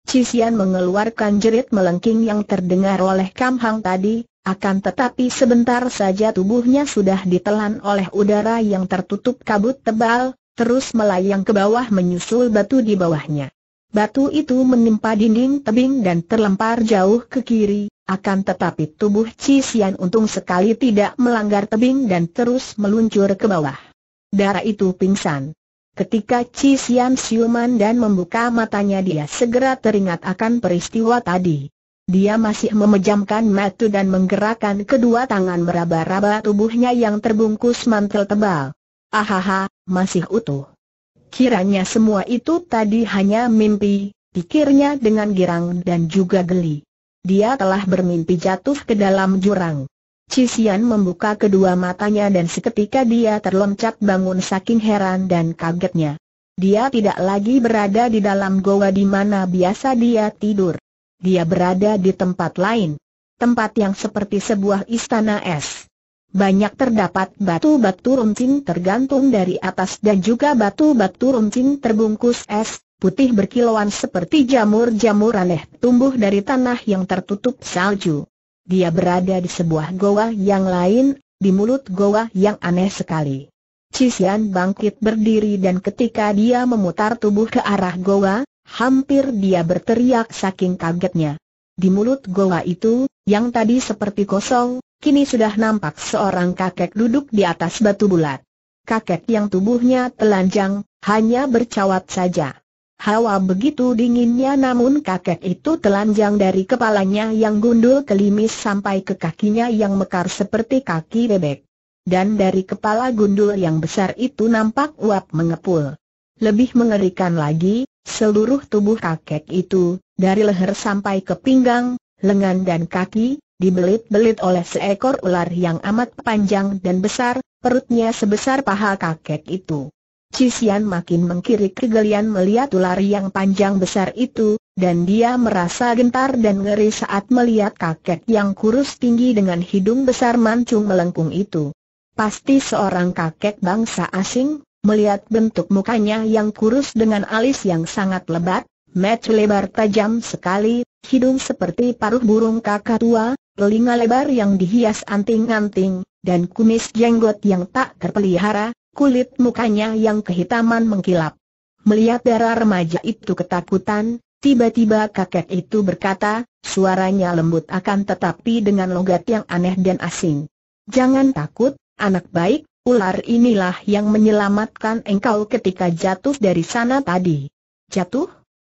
[SPEAKER 1] Cisian mengeluarkan jerit melengking yang terdengar oleh Kam Hang tadi, akan tetapi sebentar saja tubuhnya sudah ditelan oleh udara yang tertutup kabut tebal, terus melayang ke bawah menyusul batu di bawahnya. Batu itu menimpa dinding tebing dan terlempar jauh ke kiri, akan tetapi tubuh Cisian untung sekali tidak melanggar tebing dan terus meluncur ke bawah. Darah itu pingsan. Ketika Cisian siuman dan membuka matanya dia segera teringat akan peristiwa tadi. Dia masih memejamkan mata dan menggerakkan kedua tangan meraba-raba tubuhnya yang terbungkus mantel tebal. Ahaha, masih utuh. Kiranya semua itu tadi hanya mimpi, pikirnya dengan girang dan juga geli dia telah bermimpi jatuh ke dalam jurang. Cixian membuka kedua matanya dan seketika dia terloncat bangun saking heran dan kagetnya. Dia tidak lagi berada di dalam goa di mana biasa dia tidur. Dia berada di tempat lain. Tempat yang seperti sebuah istana es. Banyak terdapat batu-batu runcing tergantung dari atas dan juga batu-batu runcing terbungkus es, putih berkilauan seperti jamur-jamur aneh tumbuh dari tanah yang tertutup salju. Dia berada di sebuah goa yang lain, di mulut goa yang aneh sekali. Cisian bangkit berdiri dan ketika dia memutar tubuh ke arah goa, hampir dia berteriak saking kagetnya. Di mulut goa itu, yang tadi seperti kosong, kini sudah nampak seorang kakek duduk di atas batu bulat. Kakek yang tubuhnya telanjang, hanya bercawat saja. Hawa begitu dinginnya namun kakek itu telanjang dari kepalanya yang gundul kelimis sampai ke kakinya yang mekar seperti kaki bebek. Dan dari kepala gundul yang besar itu nampak uap mengepul. Lebih mengerikan lagi, seluruh tubuh kakek itu, dari leher sampai ke pinggang, lengan dan kaki, dibelit-belit oleh seekor ular yang amat panjang dan besar, perutnya sebesar paha kakek itu. Cisian makin mengkiri kegelian melihat ular yang panjang besar itu, dan dia merasa gentar dan ngeri saat melihat kakek yang kurus tinggi dengan hidung besar mancung melengkung itu. Pasti seorang kakek bangsa asing, melihat bentuk mukanya yang kurus dengan alis yang sangat lebat, match lebar tajam sekali, hidung seperti paruh burung kakak tua, telinga lebar yang dihias anting-anting, dan kumis jenggot yang tak terpelihara, Kulit mukanya yang kehitaman mengkilap. Melihat darah remaja itu ketakutan, tiba-tiba kakek itu berkata, suaranya lembut akan tetapi dengan logat yang aneh dan asing. Jangan takut, anak baik, ular inilah yang menyelamatkan engkau ketika jatuh dari sana tadi. Jatuh?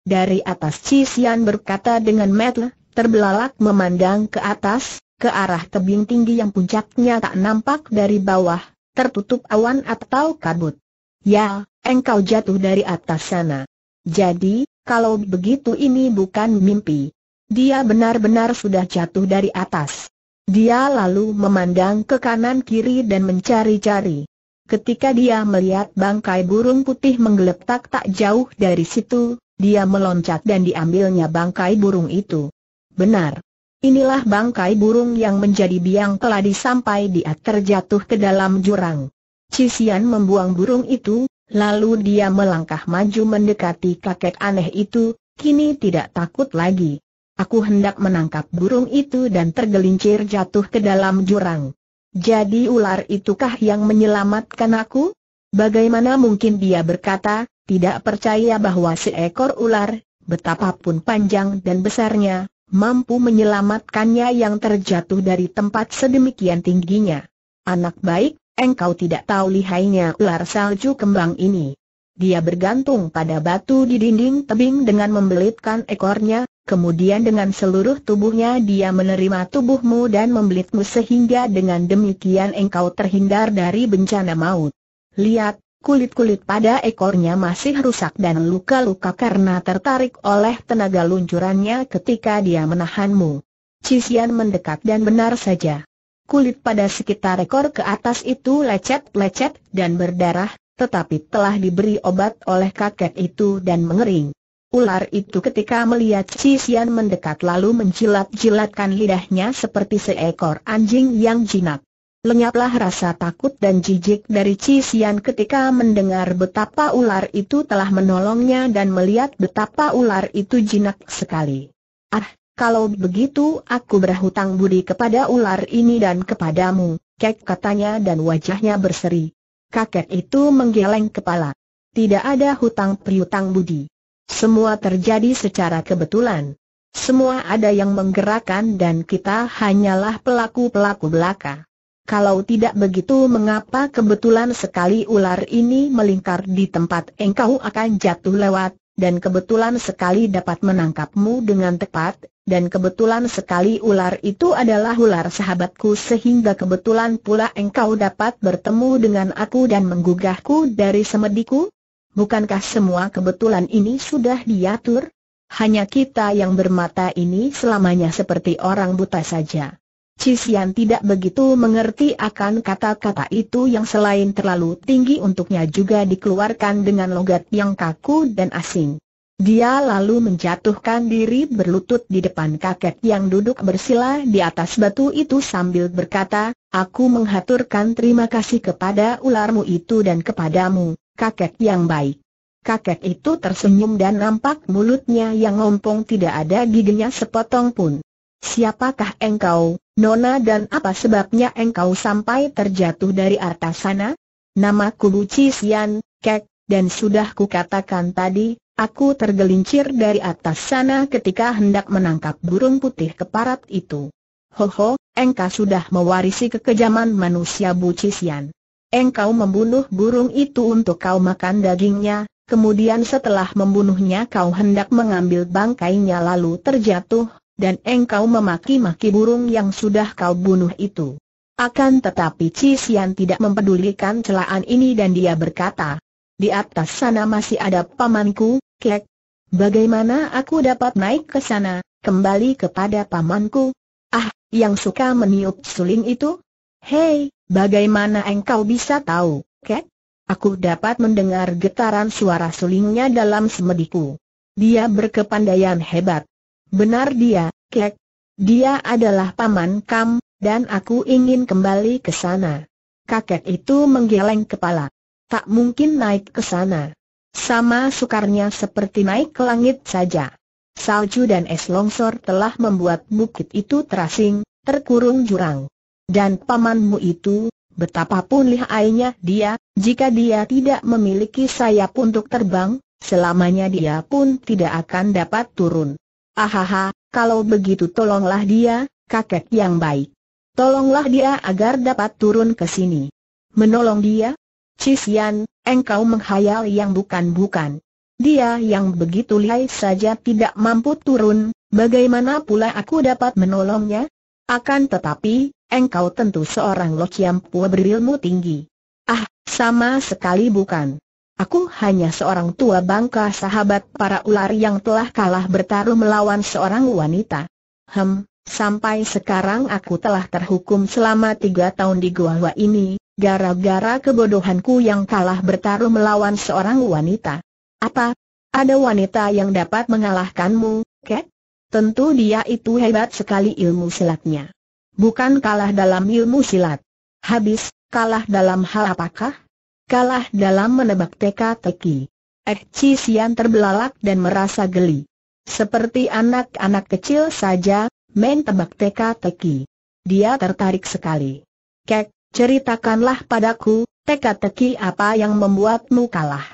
[SPEAKER 1] Dari atas Cisian berkata dengan metel, terbelalak memandang ke atas, ke arah tebing tinggi yang puncaknya tak nampak dari bawah, tertutup awan atau kabut. Ya, engkau jatuh dari atas sana. Jadi, kalau begitu ini bukan mimpi. Dia benar-benar sudah jatuh dari atas. Dia lalu memandang ke kanan kiri dan mencari-cari. Ketika dia melihat bangkai burung putih menggeletak tak jauh dari situ, dia meloncat dan diambilnya bangkai burung itu. Benar, Inilah bangkai burung yang menjadi biang keladi sampai dia terjatuh ke dalam jurang. Cisian membuang burung itu, lalu dia melangkah maju mendekati kakek aneh itu, kini tidak takut lagi. Aku hendak menangkap burung itu dan tergelincir jatuh ke dalam jurang. Jadi ular itukah yang menyelamatkan aku? Bagaimana mungkin dia berkata, tidak percaya bahwa seekor ular, betapapun panjang dan besarnya, mampu menyelamatkannya yang terjatuh dari tempat sedemikian tingginya. Anak baik, engkau tidak tahu lihainya ular salju kembang ini. Dia bergantung pada batu di dinding tebing dengan membelitkan ekornya, kemudian dengan seluruh tubuhnya dia menerima tubuhmu dan membelitmu sehingga dengan demikian engkau terhindar dari bencana maut. Lihat, Kulit-kulit pada ekornya masih rusak dan luka-luka karena tertarik oleh tenaga luncurannya ketika dia menahanmu. Cisian mendekat dan benar saja. Kulit pada sekitar ekor ke atas itu lecet-lecet dan berdarah, tetapi telah diberi obat oleh kakek itu dan mengering. Ular itu ketika melihat Cisian mendekat lalu menjilat-jilatkan lidahnya seperti seekor anjing yang jinak. Lenyaplah rasa takut dan jijik dari Cisian ketika mendengar betapa ular itu telah menolongnya dan melihat betapa ular itu jinak sekali. Ah, kalau begitu aku berhutang budi kepada ular ini dan kepadamu, kek katanya dan wajahnya berseri. Kakek itu menggeleng kepala. Tidak ada hutang priutang budi. Semua terjadi secara kebetulan. Semua ada yang menggerakkan dan kita hanyalah pelaku-pelaku belaka. Kalau tidak begitu mengapa kebetulan sekali ular ini melingkar di tempat engkau akan jatuh lewat, dan kebetulan sekali dapat menangkapmu dengan tepat, dan kebetulan sekali ular itu adalah ular sahabatku sehingga kebetulan pula engkau dapat bertemu dengan aku dan menggugahku dari semediku? Bukankah semua kebetulan ini sudah diatur? Hanya kita yang bermata ini selamanya seperti orang buta saja. Cisian tidak begitu mengerti akan kata-kata itu yang selain terlalu tinggi untuknya juga dikeluarkan dengan logat yang kaku dan asing. Dia lalu menjatuhkan diri berlutut di depan kakek yang duduk bersila di atas batu itu sambil berkata, Aku menghaturkan terima kasih kepada ularmu itu dan kepadamu, kakek yang baik. Kakek itu tersenyum dan nampak mulutnya yang ngompong tidak ada giginya sepotong pun. Siapakah engkau, Nona dan apa sebabnya engkau sampai terjatuh dari atas sana? Namaku Bu Cisian, Kek, dan sudah ku katakan tadi, aku tergelincir dari atas sana ketika hendak menangkap burung putih keparat itu. Ho ho, engkau sudah mewarisi kekejaman manusia Buci Sian. Engkau membunuh burung itu untuk kau makan dagingnya, kemudian setelah membunuhnya kau hendak mengambil bangkainya lalu terjatuh, dan engkau memaki-maki burung yang sudah kau bunuh itu. Akan tetapi Cisian tidak mempedulikan celaan ini dan dia berkata, di atas sana masih ada pamanku, kek. Bagaimana aku dapat naik ke sana, kembali kepada pamanku? Ah, yang suka meniup suling itu? Hei, bagaimana engkau bisa tahu, kek? Aku dapat mendengar getaran suara sulingnya dalam semediku. Dia berkepandaian hebat. Benar dia, Kek. Dia adalah paman Kam, dan aku ingin kembali ke sana. Kakek itu menggeleng kepala. Tak mungkin naik ke sana. Sama sukarnya seperti naik ke langit saja. Salju dan es longsor telah membuat bukit itu terasing, terkurung jurang. Dan pamanmu itu, betapapun lihainya dia, jika dia tidak memiliki sayap untuk terbang, selamanya dia pun tidak akan dapat turun. Ahaha, kalau begitu tolonglah dia, kakek yang baik. Tolonglah dia agar dapat turun ke sini. Menolong dia? Cisian, engkau menghayal yang bukan-bukan. Dia yang begitu lihai saja tidak mampu turun, bagaimana pula aku dapat menolongnya? Akan tetapi, engkau tentu seorang lokiam berilmu tinggi. Ah, sama sekali bukan. Aku hanya seorang tua bangka sahabat para ular yang telah kalah bertaruh melawan seorang wanita. Hem, sampai sekarang aku telah terhukum selama tiga tahun di Gua gua ini, gara-gara kebodohanku yang kalah bertaruh melawan seorang wanita. Apa? Ada wanita yang dapat mengalahkanmu, Kek? Tentu dia itu hebat sekali ilmu silatnya. Bukan kalah dalam ilmu silat. Habis, kalah dalam hal apakah? kalah dalam menebak teka-teki. Chi Sian terbelalak dan merasa geli. Seperti anak-anak kecil saja, main tebak teka-teki. Dia tertarik sekali. Kek, ceritakanlah padaku, teka-teki apa yang membuatmu kalah.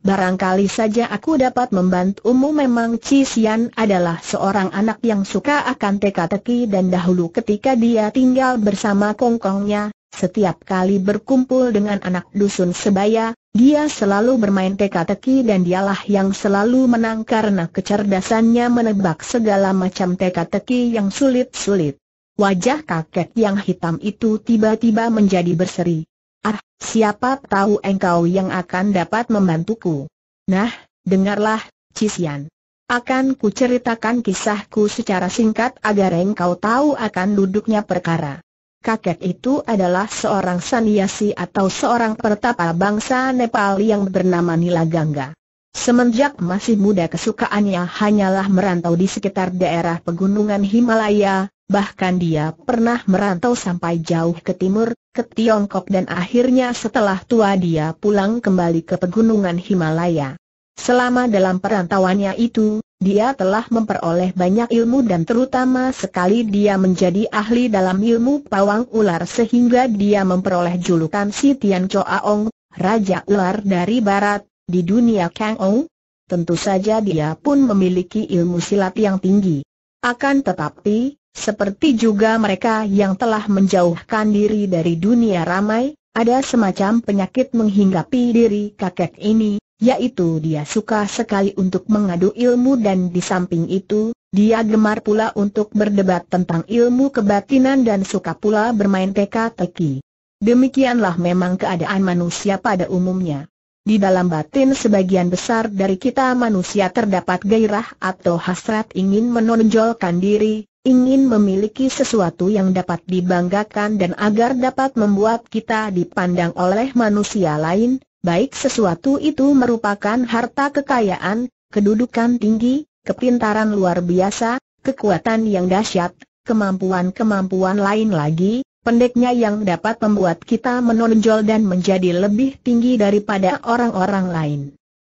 [SPEAKER 1] Barangkali saja aku dapat membantumu memang Sian adalah seorang anak yang suka akan teka-teki dan dahulu ketika dia tinggal bersama kongkongnya, setiap kali berkumpul dengan anak dusun sebaya, dia selalu bermain teka-teki dan dialah yang selalu menang karena kecerdasannya menebak segala macam teka-teki yang sulit-sulit. Wajah kakek yang hitam itu tiba-tiba menjadi berseri. Ah, siapa tahu engkau yang akan dapat membantuku. Nah, dengarlah, Cisian. Akan ku ceritakan kisahku secara singkat agar engkau tahu akan duduknya perkara kakek itu adalah seorang saniasi atau seorang pertapa bangsa Nepal yang bernama Nila Gangga. Semenjak masih muda kesukaannya hanyalah merantau di sekitar daerah pegunungan Himalaya, bahkan dia pernah merantau sampai jauh ke timur, ke Tiongkok dan akhirnya setelah tua dia pulang kembali ke pegunungan Himalaya. Selama dalam perantauannya itu, dia telah memperoleh banyak ilmu dan terutama sekali dia menjadi ahli dalam ilmu pawang ular sehingga dia memperoleh julukan si Tian Choaong, Raja Ular dari Barat, di dunia Kang Ong. Tentu saja dia pun memiliki ilmu silat yang tinggi. Akan tetapi, seperti juga mereka yang telah menjauhkan diri dari dunia ramai, ada semacam penyakit menghinggapi diri kakek ini, yaitu dia suka sekali untuk mengadu ilmu dan di samping itu, dia gemar pula untuk berdebat tentang ilmu kebatinan dan suka pula bermain teka-teki. Demikianlah memang keadaan manusia pada umumnya. Di dalam batin sebagian besar dari kita manusia terdapat gairah atau hasrat ingin menonjolkan diri, ingin memiliki sesuatu yang dapat dibanggakan dan agar dapat membuat kita dipandang oleh manusia lain, Baik sesuatu itu merupakan harta kekayaan, kedudukan tinggi, kepintaran luar biasa, kekuatan yang dahsyat, kemampuan-kemampuan lain lagi, pendeknya yang dapat membuat kita menonjol dan menjadi lebih tinggi daripada orang-orang lain.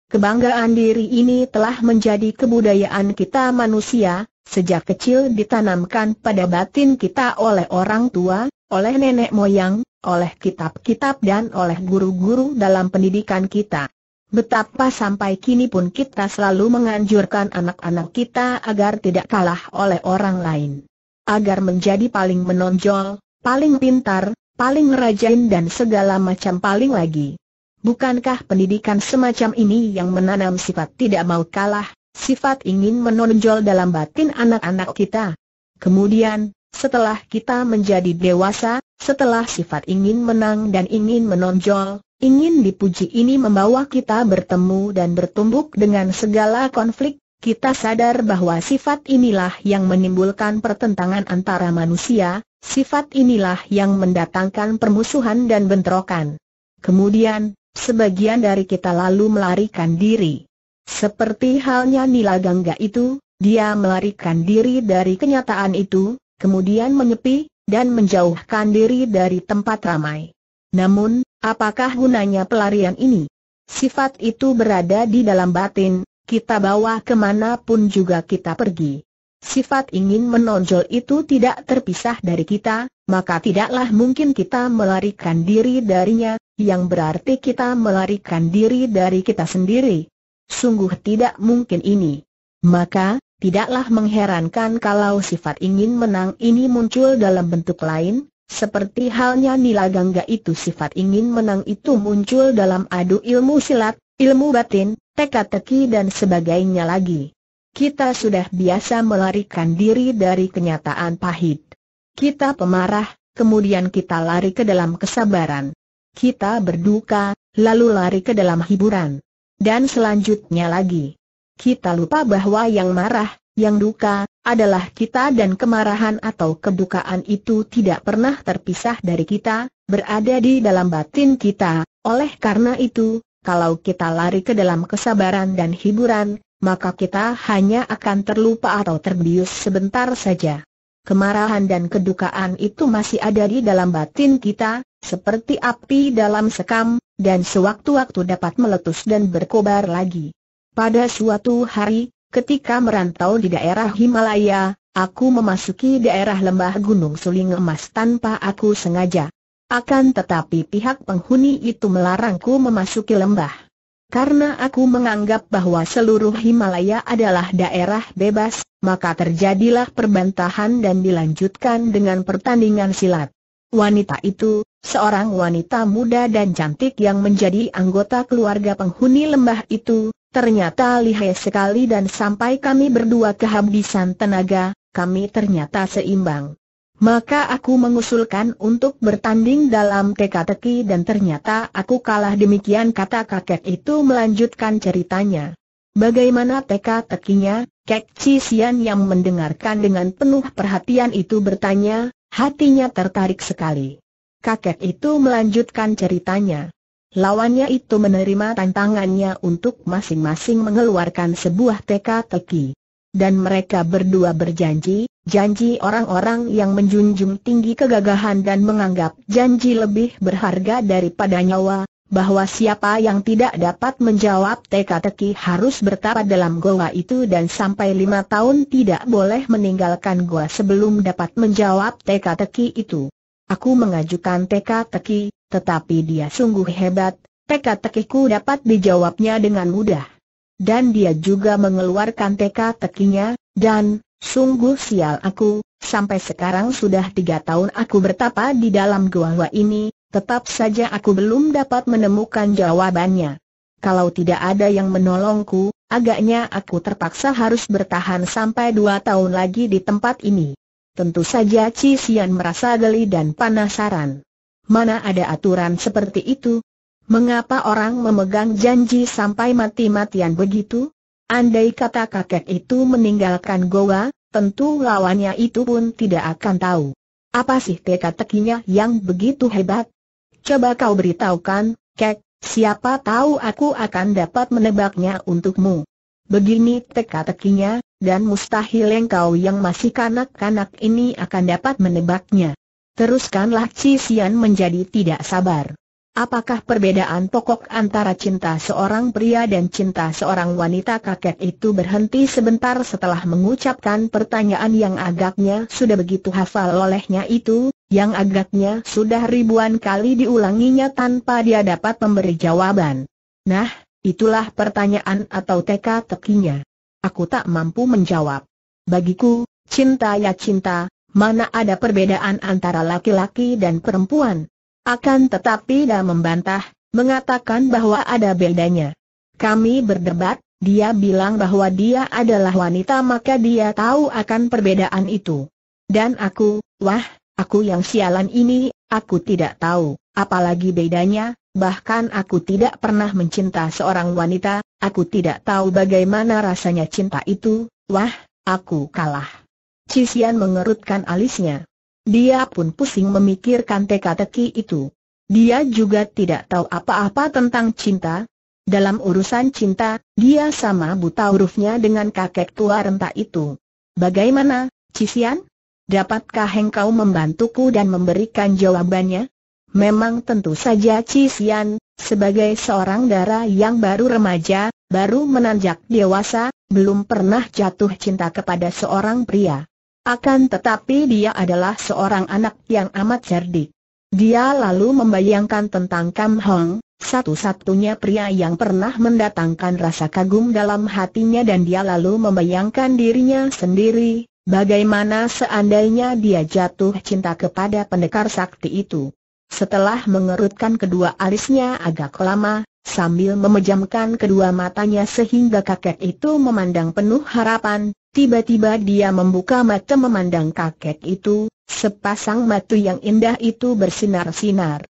[SPEAKER 1] Kebanggaan diri ini telah menjadi kebudayaan kita manusia, sejak kecil ditanamkan pada batin kita oleh orang tua, oleh nenek moyang, oleh kitab-kitab dan oleh guru-guru dalam pendidikan kita. Betapa sampai kini pun kita selalu menganjurkan anak-anak kita agar tidak kalah oleh orang lain. Agar menjadi paling menonjol, paling pintar, paling rajin dan segala macam paling lagi. Bukankah pendidikan semacam ini yang menanam sifat tidak mau kalah, sifat ingin menonjol dalam batin anak-anak kita? Kemudian, setelah kita menjadi dewasa, setelah sifat ingin menang dan ingin menonjol, ingin dipuji ini membawa kita bertemu dan bertumbuk dengan segala konflik, kita sadar bahwa sifat inilah yang menimbulkan pertentangan antara manusia, sifat inilah yang mendatangkan permusuhan dan bentrokan. Kemudian, sebagian dari kita lalu melarikan diri. Seperti halnya Nila Gangga itu, dia melarikan diri dari kenyataan itu, kemudian menyepi, dan menjauhkan diri dari tempat ramai. Namun, apakah gunanya pelarian ini? Sifat itu berada di dalam batin, kita bawa kemanapun juga kita pergi. Sifat ingin menonjol itu tidak terpisah dari kita, maka tidaklah mungkin kita melarikan diri darinya, yang berarti kita melarikan diri dari kita sendiri. Sungguh tidak mungkin ini. Maka, Tidaklah mengherankan kalau sifat ingin menang ini muncul dalam bentuk lain, seperti halnya nila gangga itu sifat ingin menang itu muncul dalam adu ilmu silat, ilmu batin, teka-teki dan sebagainya lagi. Kita sudah biasa melarikan diri dari kenyataan pahit. Kita pemarah, kemudian kita lari ke dalam kesabaran. Kita berduka, lalu lari ke dalam hiburan. Dan selanjutnya lagi. Kita lupa bahwa yang marah, yang duka, adalah kita dan kemarahan atau kedukaan itu tidak pernah terpisah dari kita, berada di dalam batin kita, oleh karena itu, kalau kita lari ke dalam kesabaran dan hiburan, maka kita hanya akan terlupa atau terbius sebentar saja. Kemarahan dan kedukaan itu masih ada di dalam batin kita, seperti api dalam sekam, dan sewaktu-waktu dapat meletus dan berkobar lagi. Pada suatu hari, ketika merantau di daerah Himalaya, aku memasuki daerah lembah Gunung Suling Emas tanpa aku sengaja. Akan tetapi pihak penghuni itu melarangku memasuki lembah. Karena aku menganggap bahwa seluruh Himalaya adalah daerah bebas, maka terjadilah perbantahan dan dilanjutkan dengan pertandingan silat. Wanita itu, seorang wanita muda dan cantik yang menjadi anggota keluarga penghuni lembah itu, Ternyata lihai sekali dan sampai kami berdua kehabisan tenaga, kami ternyata seimbang. Maka aku mengusulkan untuk bertanding dalam teka-teki dan ternyata aku kalah demikian kata kakek itu melanjutkan ceritanya. Bagaimana teka-tekinya, Kek Cisian yang mendengarkan dengan penuh perhatian itu bertanya, hatinya tertarik sekali. Kakek itu melanjutkan ceritanya. Lawannya itu menerima tantangannya untuk masing-masing mengeluarkan sebuah teka-teki. Dan mereka berdua berjanji, janji orang-orang yang menjunjung tinggi kegagahan dan menganggap janji lebih berharga daripada nyawa, bahwa siapa yang tidak dapat menjawab teka-teki harus bertapa dalam goa itu dan sampai lima tahun tidak boleh meninggalkan goa sebelum dapat menjawab teka-teki itu. Aku mengajukan teka-teki, tetapi dia sungguh hebat, Teka tekiku dapat dijawabnya dengan mudah. Dan dia juga mengeluarkan teka tekinya, dan, sungguh sial aku, sampai sekarang sudah tiga tahun aku bertapa di dalam gua gua ini, tetap saja aku belum dapat menemukan jawabannya. Kalau tidak ada yang menolongku, agaknya aku terpaksa harus bertahan sampai dua tahun lagi di tempat ini. Tentu saja Cixian merasa geli dan penasaran. Mana ada aturan seperti itu? Mengapa orang memegang janji sampai mati-matian begitu? Andai kata kakek itu meninggalkan Goa, tentu lawannya itu pun tidak akan tahu. Apa sih teka-tekinya yang begitu hebat? Coba kau beritahukan, kek, siapa tahu aku akan dapat menebaknya untukmu. Begini teka-tekinya, dan mustahil engkau yang masih kanak-kanak ini akan dapat menebaknya. Teruskanlah Cisian menjadi tidak sabar. Apakah perbedaan pokok antara cinta seorang pria dan cinta seorang wanita kakek itu berhenti sebentar setelah mengucapkan pertanyaan yang agaknya sudah begitu hafal olehnya itu, yang agaknya sudah ribuan kali diulanginya tanpa dia dapat memberi jawaban. Nah, itulah pertanyaan atau teka-tekinya. Aku tak mampu menjawab. Bagiku, cinta ya cinta, Mana ada perbedaan antara laki-laki dan perempuan? Akan tetapi dia membantah, mengatakan bahwa ada bedanya. Kami berdebat, dia bilang bahwa dia adalah wanita maka dia tahu akan perbedaan itu. Dan aku, wah, aku yang sialan ini, aku tidak tahu, apalagi bedanya, bahkan aku tidak pernah mencinta seorang wanita, aku tidak tahu bagaimana rasanya cinta itu, wah, aku kalah. Cisian mengerutkan alisnya. Dia pun pusing memikirkan teka-teki itu. Dia juga tidak tahu apa-apa tentang cinta. Dalam urusan cinta, dia sama buta hurufnya dengan kakek tua renta itu. Bagaimana, Cisian? Dapatkah engkau membantuku dan memberikan jawabannya? Memang tentu saja Cisian, sebagai seorang dara yang baru remaja, baru menanjak dewasa, belum pernah jatuh cinta kepada seorang pria. Akan tetapi dia adalah seorang anak yang amat cerdik. Dia lalu membayangkan tentang Kam Hong, satu-satunya pria yang pernah mendatangkan rasa kagum dalam hatinya dan dia lalu membayangkan dirinya sendiri, bagaimana seandainya dia jatuh cinta kepada pendekar sakti itu. Setelah mengerutkan kedua alisnya agak lama, Sambil memejamkan kedua matanya sehingga kakek itu memandang penuh harapan, tiba-tiba dia membuka mata memandang kakek itu, sepasang mata yang indah itu bersinar-sinar.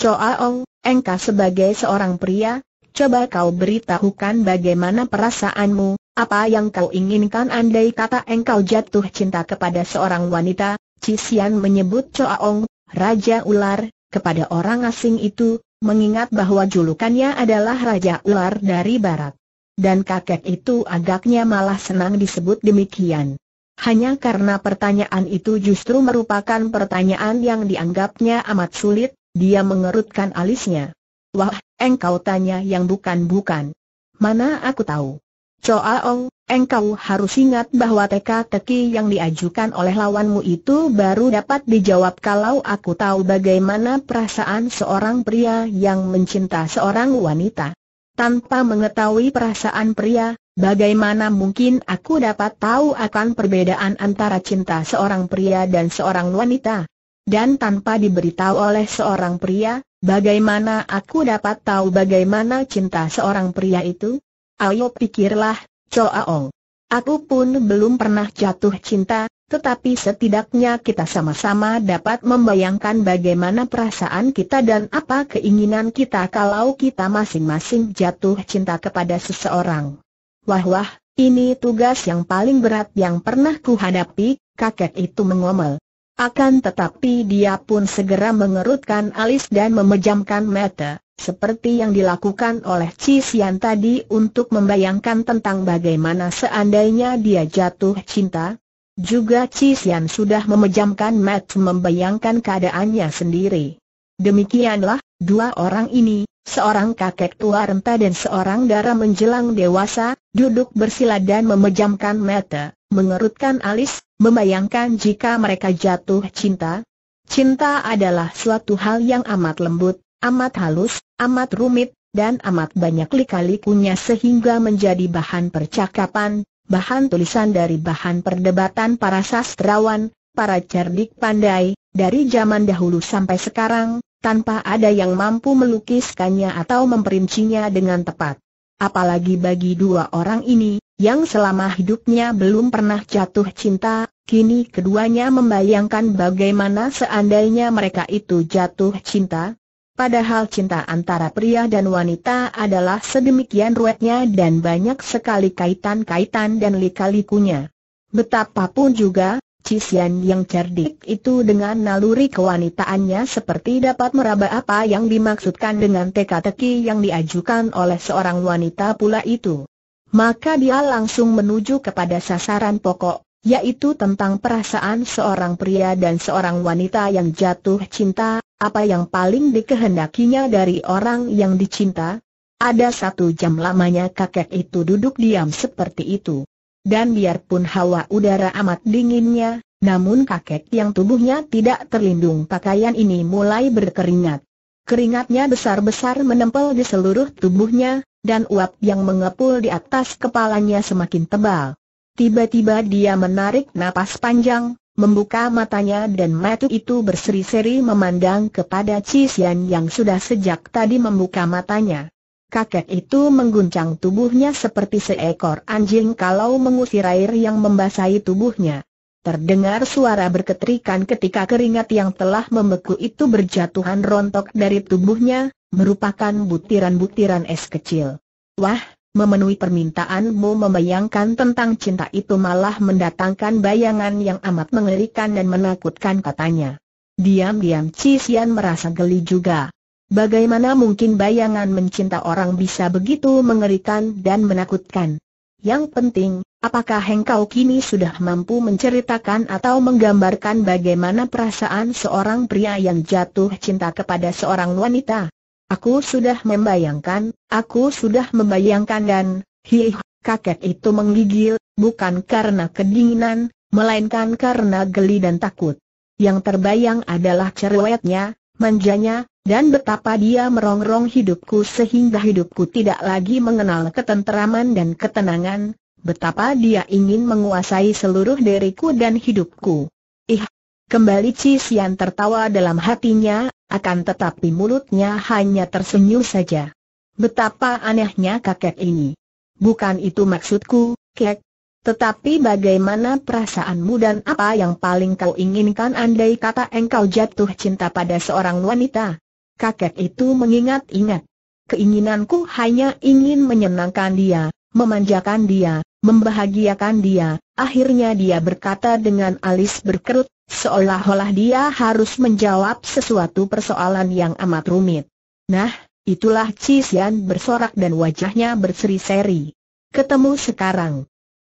[SPEAKER 1] Ong, engkau sebagai seorang pria, coba kau beritahukan bagaimana perasaanmu, apa yang kau inginkan andai kata engkau jatuh cinta kepada seorang wanita, Cixian menyebut Ong, Raja Ular, kepada orang asing itu, mengingat bahwa julukannya adalah Raja Ular dari Barat. Dan kakek itu agaknya malah senang disebut demikian. Hanya karena pertanyaan itu justru merupakan pertanyaan yang dianggapnya amat sulit, dia mengerutkan alisnya. Wah, engkau tanya yang bukan-bukan. Mana aku tahu? Ong, engkau harus ingat bahwa teka-teki yang diajukan oleh lawanmu itu baru dapat dijawab kalau aku tahu bagaimana perasaan seorang pria yang mencinta seorang wanita. Tanpa mengetahui perasaan pria, bagaimana mungkin aku dapat tahu akan perbedaan antara cinta seorang pria dan seorang wanita? Dan tanpa diberitahu oleh seorang pria, bagaimana aku dapat tahu bagaimana cinta seorang pria itu? Ayo pikirlah, Aong. Aku pun belum pernah jatuh cinta, tetapi setidaknya kita sama-sama dapat membayangkan bagaimana perasaan kita dan apa keinginan kita kalau kita masing-masing jatuh cinta kepada seseorang. Wah-wah, ini tugas yang paling berat yang pernah kuhadapi, kakek itu mengomel. Akan tetapi dia pun segera mengerutkan alis dan memejamkan mata seperti yang dilakukan oleh Cisian tadi untuk membayangkan tentang bagaimana seandainya dia jatuh cinta. Juga Cisian sudah memejamkan mata membayangkan keadaannya sendiri. Demikianlah, dua orang ini, seorang kakek tua renta dan seorang darah menjelang dewasa, duduk bersila dan memejamkan mata, mengerutkan alis, membayangkan jika mereka jatuh cinta. Cinta adalah suatu hal yang amat lembut, amat halus, amat rumit, dan amat banyak lika-likunya sehingga menjadi bahan percakapan, bahan tulisan dari bahan perdebatan para sastrawan, para cerdik pandai, dari zaman dahulu sampai sekarang, tanpa ada yang mampu melukiskannya atau memperincinya dengan tepat. Apalagi bagi dua orang ini, yang selama hidupnya belum pernah jatuh cinta, kini keduanya membayangkan bagaimana seandainya mereka itu jatuh cinta, Padahal cinta antara pria dan wanita adalah sedemikian ruwetnya dan banyak sekali kaitan-kaitan dan lika-likunya. Betapapun juga, Cisian yang cerdik itu dengan naluri kewanitaannya seperti dapat meraba apa yang dimaksudkan dengan teka-teki yang diajukan oleh seorang wanita pula itu. Maka dia langsung menuju kepada sasaran pokok, yaitu tentang perasaan seorang pria dan seorang wanita yang jatuh cinta, apa yang paling dikehendakinya dari orang yang dicinta. Ada satu jam lamanya kakek itu duduk diam seperti itu. Dan biarpun hawa udara amat dinginnya, namun kakek yang tubuhnya tidak terlindung pakaian ini mulai berkeringat. Keringatnya besar-besar menempel di seluruh tubuhnya, dan uap yang mengepul di atas kepalanya semakin tebal. Tiba-tiba dia menarik napas panjang, membuka matanya dan mata itu berseri-seri memandang kepada Cisian yang sudah sejak tadi membuka matanya. Kakek itu mengguncang tubuhnya seperti seekor anjing kalau mengusir air yang membasahi tubuhnya. Terdengar suara berketerikan ketika keringat yang telah membeku itu berjatuhan rontok dari tubuhnya, merupakan butiran-butiran es kecil. Wah, memenuhi permintaanmu membayangkan tentang cinta itu malah mendatangkan bayangan yang amat mengerikan dan menakutkan katanya. Diam-diam Cisian merasa geli juga. Bagaimana mungkin bayangan mencinta orang bisa begitu mengerikan dan menakutkan? Yang penting, apakah hengkau kini sudah mampu menceritakan atau menggambarkan bagaimana perasaan seorang pria yang jatuh cinta kepada seorang wanita? Aku sudah membayangkan, aku sudah membayangkan dan, hih, kakek itu menggigil, bukan karena kedinginan, melainkan karena geli dan takut. Yang terbayang adalah cerewetnya, manjanya, dan betapa dia merongrong hidupku sehingga hidupku tidak lagi mengenal ketenteraman dan ketenangan, betapa dia ingin menguasai seluruh diriku dan hidupku. Ih, kembali Cisian tertawa dalam hatinya, akan tetapi mulutnya hanya tersenyum saja. Betapa anehnya kakek ini. Bukan itu maksudku, kek. Tetapi bagaimana perasaanmu dan apa yang paling kau inginkan andai kata engkau jatuh cinta pada seorang wanita? Kakek itu mengingat-ingat. Keinginanku hanya ingin menyenangkan dia, memanjakan dia, membahagiakan dia, akhirnya dia berkata dengan alis berkerut, Seolah-olah dia harus menjawab sesuatu persoalan yang amat rumit. Nah, itulah Cisian bersorak dan wajahnya berseri-seri. Ketemu sekarang.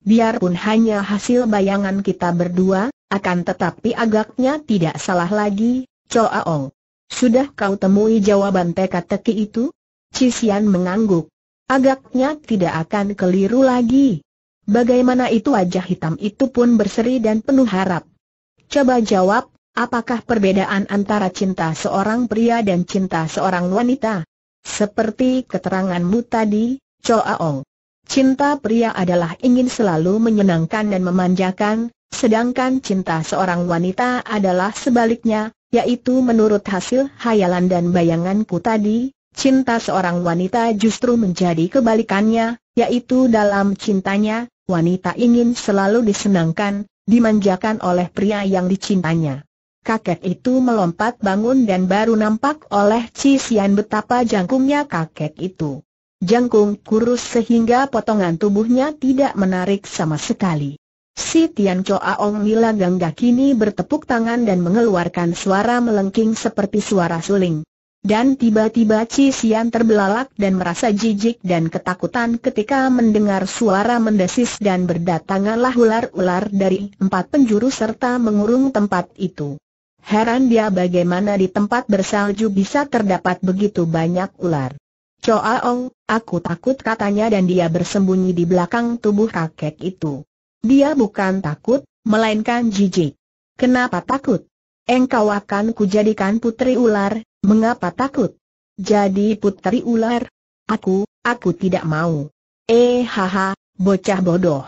[SPEAKER 1] Biarpun hanya hasil bayangan kita berdua, akan tetapi agaknya tidak salah lagi, Choa Sudah kau temui jawaban teka-teki itu? Cisian mengangguk. Agaknya tidak akan keliru lagi. Bagaimana itu wajah hitam itu pun berseri dan penuh harap. Coba jawab, apakah perbedaan antara cinta seorang pria dan cinta seorang wanita? Seperti keteranganmu tadi, Choa Ong. Cinta pria adalah ingin selalu menyenangkan dan memanjakan, sedangkan cinta seorang wanita adalah sebaliknya, yaitu menurut hasil hayalan dan bayanganku tadi, cinta seorang wanita justru menjadi kebalikannya, yaitu dalam cintanya, wanita ingin selalu disenangkan, dimanjakan oleh pria yang dicintanya. Kakek itu melompat bangun dan baru nampak oleh Cisian betapa jangkungnya kakek itu. Jangkung kurus sehingga potongan tubuhnya tidak menarik sama sekali. Si Tian Choa Ong Nila kini bertepuk tangan dan mengeluarkan suara melengking seperti suara suling. Dan tiba-tiba Cisian terbelalak dan merasa jijik dan ketakutan ketika mendengar suara mendesis dan berdatanganlah ular-ular dari empat penjuru serta mengurung tempat itu. Heran dia bagaimana di tempat bersalju bisa terdapat begitu banyak ular. Ong, aku takut katanya dan dia bersembunyi di belakang tubuh kakek itu. Dia bukan takut, melainkan jijik. Kenapa takut? Engkau akan kujadikan putri ular, mengapa takut? Jadi putri ular? Aku, aku tidak mau. Eh haha, bocah bodoh.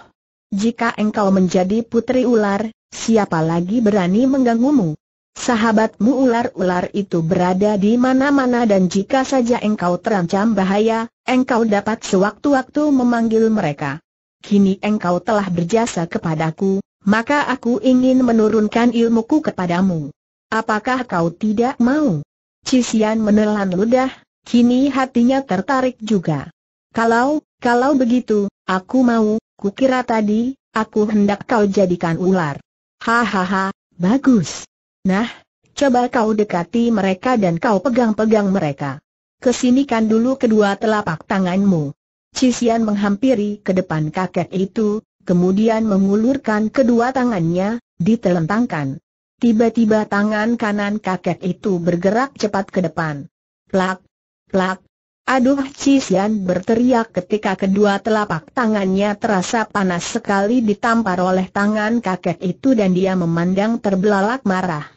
[SPEAKER 1] Jika engkau menjadi putri ular, siapa lagi berani mengganggumu? Sahabatmu ular-ular itu berada di mana-mana dan jika saja engkau terancam bahaya, engkau dapat sewaktu-waktu memanggil mereka. Kini engkau telah berjasa kepadaku, maka aku ingin menurunkan ilmuku kepadamu. Apakah kau tidak mau? Cisian menelan ludah, kini hatinya tertarik juga. Kalau, kalau begitu, aku mau, kukira tadi, aku hendak kau jadikan ular. Hahaha, bagus. Nah, coba kau dekati mereka dan kau pegang-pegang mereka. Kesinikan dulu kedua telapak tanganmu. Cisian menghampiri ke depan kakek itu, kemudian mengulurkan kedua tangannya, ditelentangkan. Tiba-tiba tangan kanan kakek itu bergerak cepat ke depan. Plak, plak, aduh Cisian berteriak ketika kedua telapak tangannya terasa panas sekali ditampar oleh tangan kakek itu dan dia memandang terbelalak marah.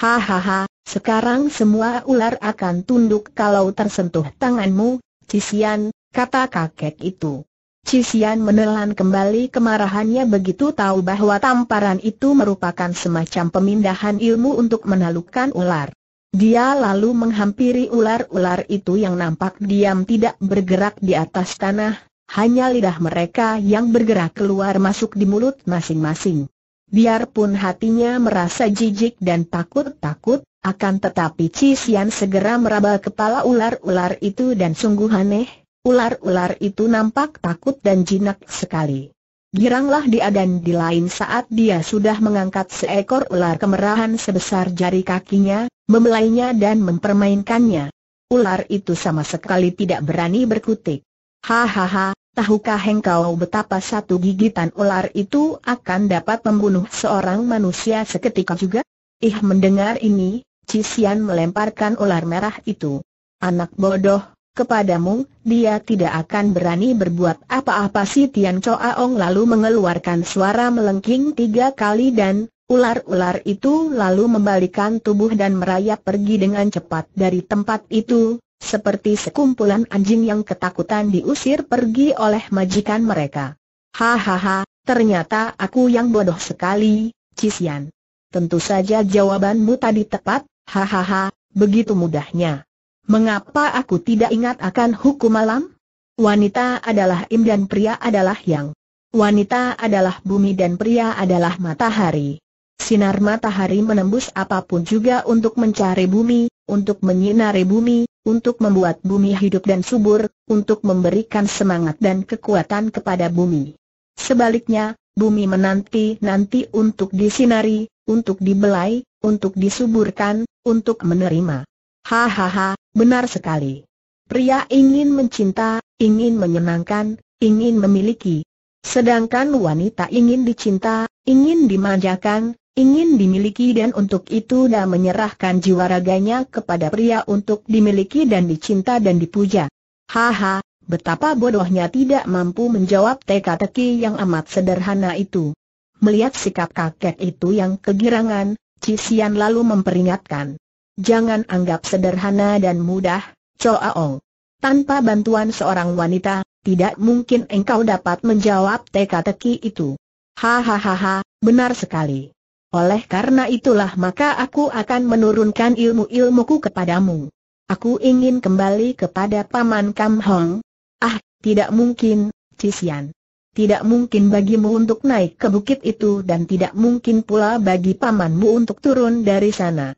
[SPEAKER 1] Hahaha, sekarang semua ular akan tunduk kalau tersentuh tanganmu, Cisian, kata kakek itu. Cisian menelan kembali kemarahannya begitu tahu bahwa tamparan itu merupakan semacam pemindahan ilmu untuk menalukan ular. Dia lalu menghampiri ular-ular itu yang nampak diam tidak bergerak di atas tanah, hanya lidah mereka yang bergerak keluar masuk di mulut masing-masing. Biarpun hatinya merasa jijik dan takut-takut, akan tetapi Cisian segera meraba kepala ular-ular itu dan sungguh aneh, Ular-ular itu nampak takut dan jinak sekali. Giranglah dia dan di lain saat dia sudah mengangkat seekor ular kemerahan sebesar jari kakinya, membelainya dan mempermainkannya. Ular itu sama sekali tidak berani berkutik. Hahaha, tahukah engkau betapa satu gigitan ular itu akan dapat membunuh seorang manusia seketika juga? Ih mendengar ini, Cisian melemparkan ular merah itu. Anak bodoh, kepadamu, dia tidak akan berani berbuat apa-apa si Tian Choaong lalu mengeluarkan suara melengking tiga kali dan, ular-ular itu lalu membalikan tubuh dan merayap pergi dengan cepat dari tempat itu, seperti sekumpulan anjing yang ketakutan diusir pergi oleh majikan mereka. Hahaha, ternyata aku yang bodoh sekali, Cisian. Tentu saja jawabanmu tadi tepat, hahaha, begitu mudahnya. Mengapa aku tidak ingat akan hukum alam? Wanita adalah im dan pria adalah yang. Wanita adalah bumi dan pria adalah matahari. Sinar matahari menembus apapun juga untuk mencari bumi, untuk menyinari bumi, untuk membuat bumi hidup dan subur, untuk memberikan semangat dan kekuatan kepada bumi. Sebaliknya, bumi menanti-nanti untuk disinari, untuk dibelai, untuk disuburkan, untuk menerima. Hahaha, benar sekali. Pria ingin mencinta, ingin menyenangkan, ingin memiliki. Sedangkan wanita ingin dicinta, ingin dimanjakan, ingin dimiliki dan untuk itu dia menyerahkan jiwa raganya kepada pria untuk dimiliki dan dicinta dan dipuja. Haha, betapa bodohnya tidak mampu menjawab teka-teki yang amat sederhana itu. Melihat sikap kakek itu yang kegirangan, Cisian lalu memperingatkan. Jangan anggap sederhana dan mudah, Choaong. Tanpa bantuan seorang wanita, tidak mungkin engkau dapat menjawab teka-teki itu. Hahaha, benar sekali. Oleh karena itulah maka aku akan menurunkan ilmu-ilmuku kepadamu. Aku ingin kembali kepada Paman Kam Hong. Ah, tidak mungkin, Cisian. Tidak mungkin bagimu untuk naik ke bukit itu dan tidak mungkin pula bagi pamanmu untuk turun dari sana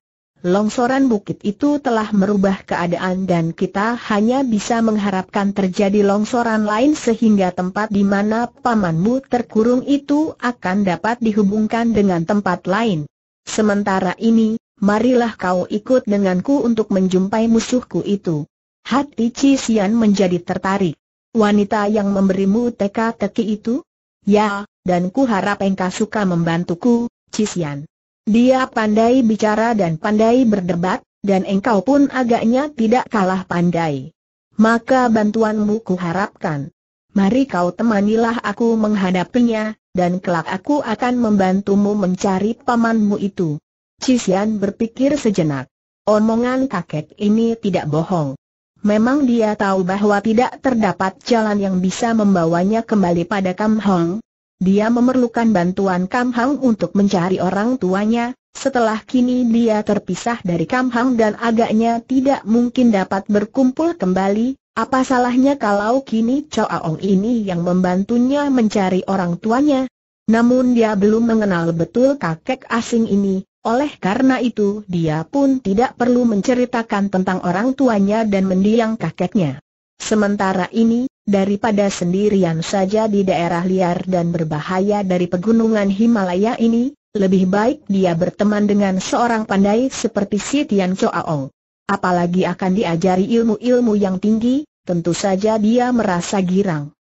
[SPEAKER 1] longsoran bukit itu telah merubah keadaan dan kita hanya bisa mengharapkan terjadi longsoran lain sehingga tempat di mana pamanmu terkurung itu akan dapat dihubungkan dengan tempat lain. Sementara ini, marilah kau ikut denganku untuk menjumpai musuhku itu. Hati Cisian menjadi tertarik. Wanita yang memberimu teka-teki itu? Ya, dan ku harap engkau suka membantuku, Cisian. Dia pandai bicara dan pandai berdebat, dan engkau pun agaknya tidak kalah pandai. Maka bantuanmu kuharapkan. Mari kau temanilah aku menghadapinya, dan kelak aku akan membantumu mencari pamanmu itu. Cisian berpikir sejenak. Omongan kakek ini tidak bohong. Memang dia tahu bahwa tidak terdapat jalan yang bisa membawanya kembali pada Kam Hong, dia memerlukan bantuan Kam Hang untuk mencari orang tuanya, setelah kini dia terpisah dari Kam Hang dan agaknya tidak mungkin dapat berkumpul kembali, apa salahnya kalau kini Chow Aung ini yang membantunya mencari orang tuanya? Namun dia belum mengenal betul kakek asing ini, oleh karena itu dia pun tidak perlu menceritakan tentang orang tuanya dan mendiang kakeknya. Sementara ini, daripada sendirian saja di daerah liar dan berbahaya dari pegunungan Himalaya ini, lebih baik dia berteman dengan seorang pandai seperti si Tian Choaong. Apalagi akan diajari ilmu-ilmu yang tinggi, tentu saja dia merasa girang.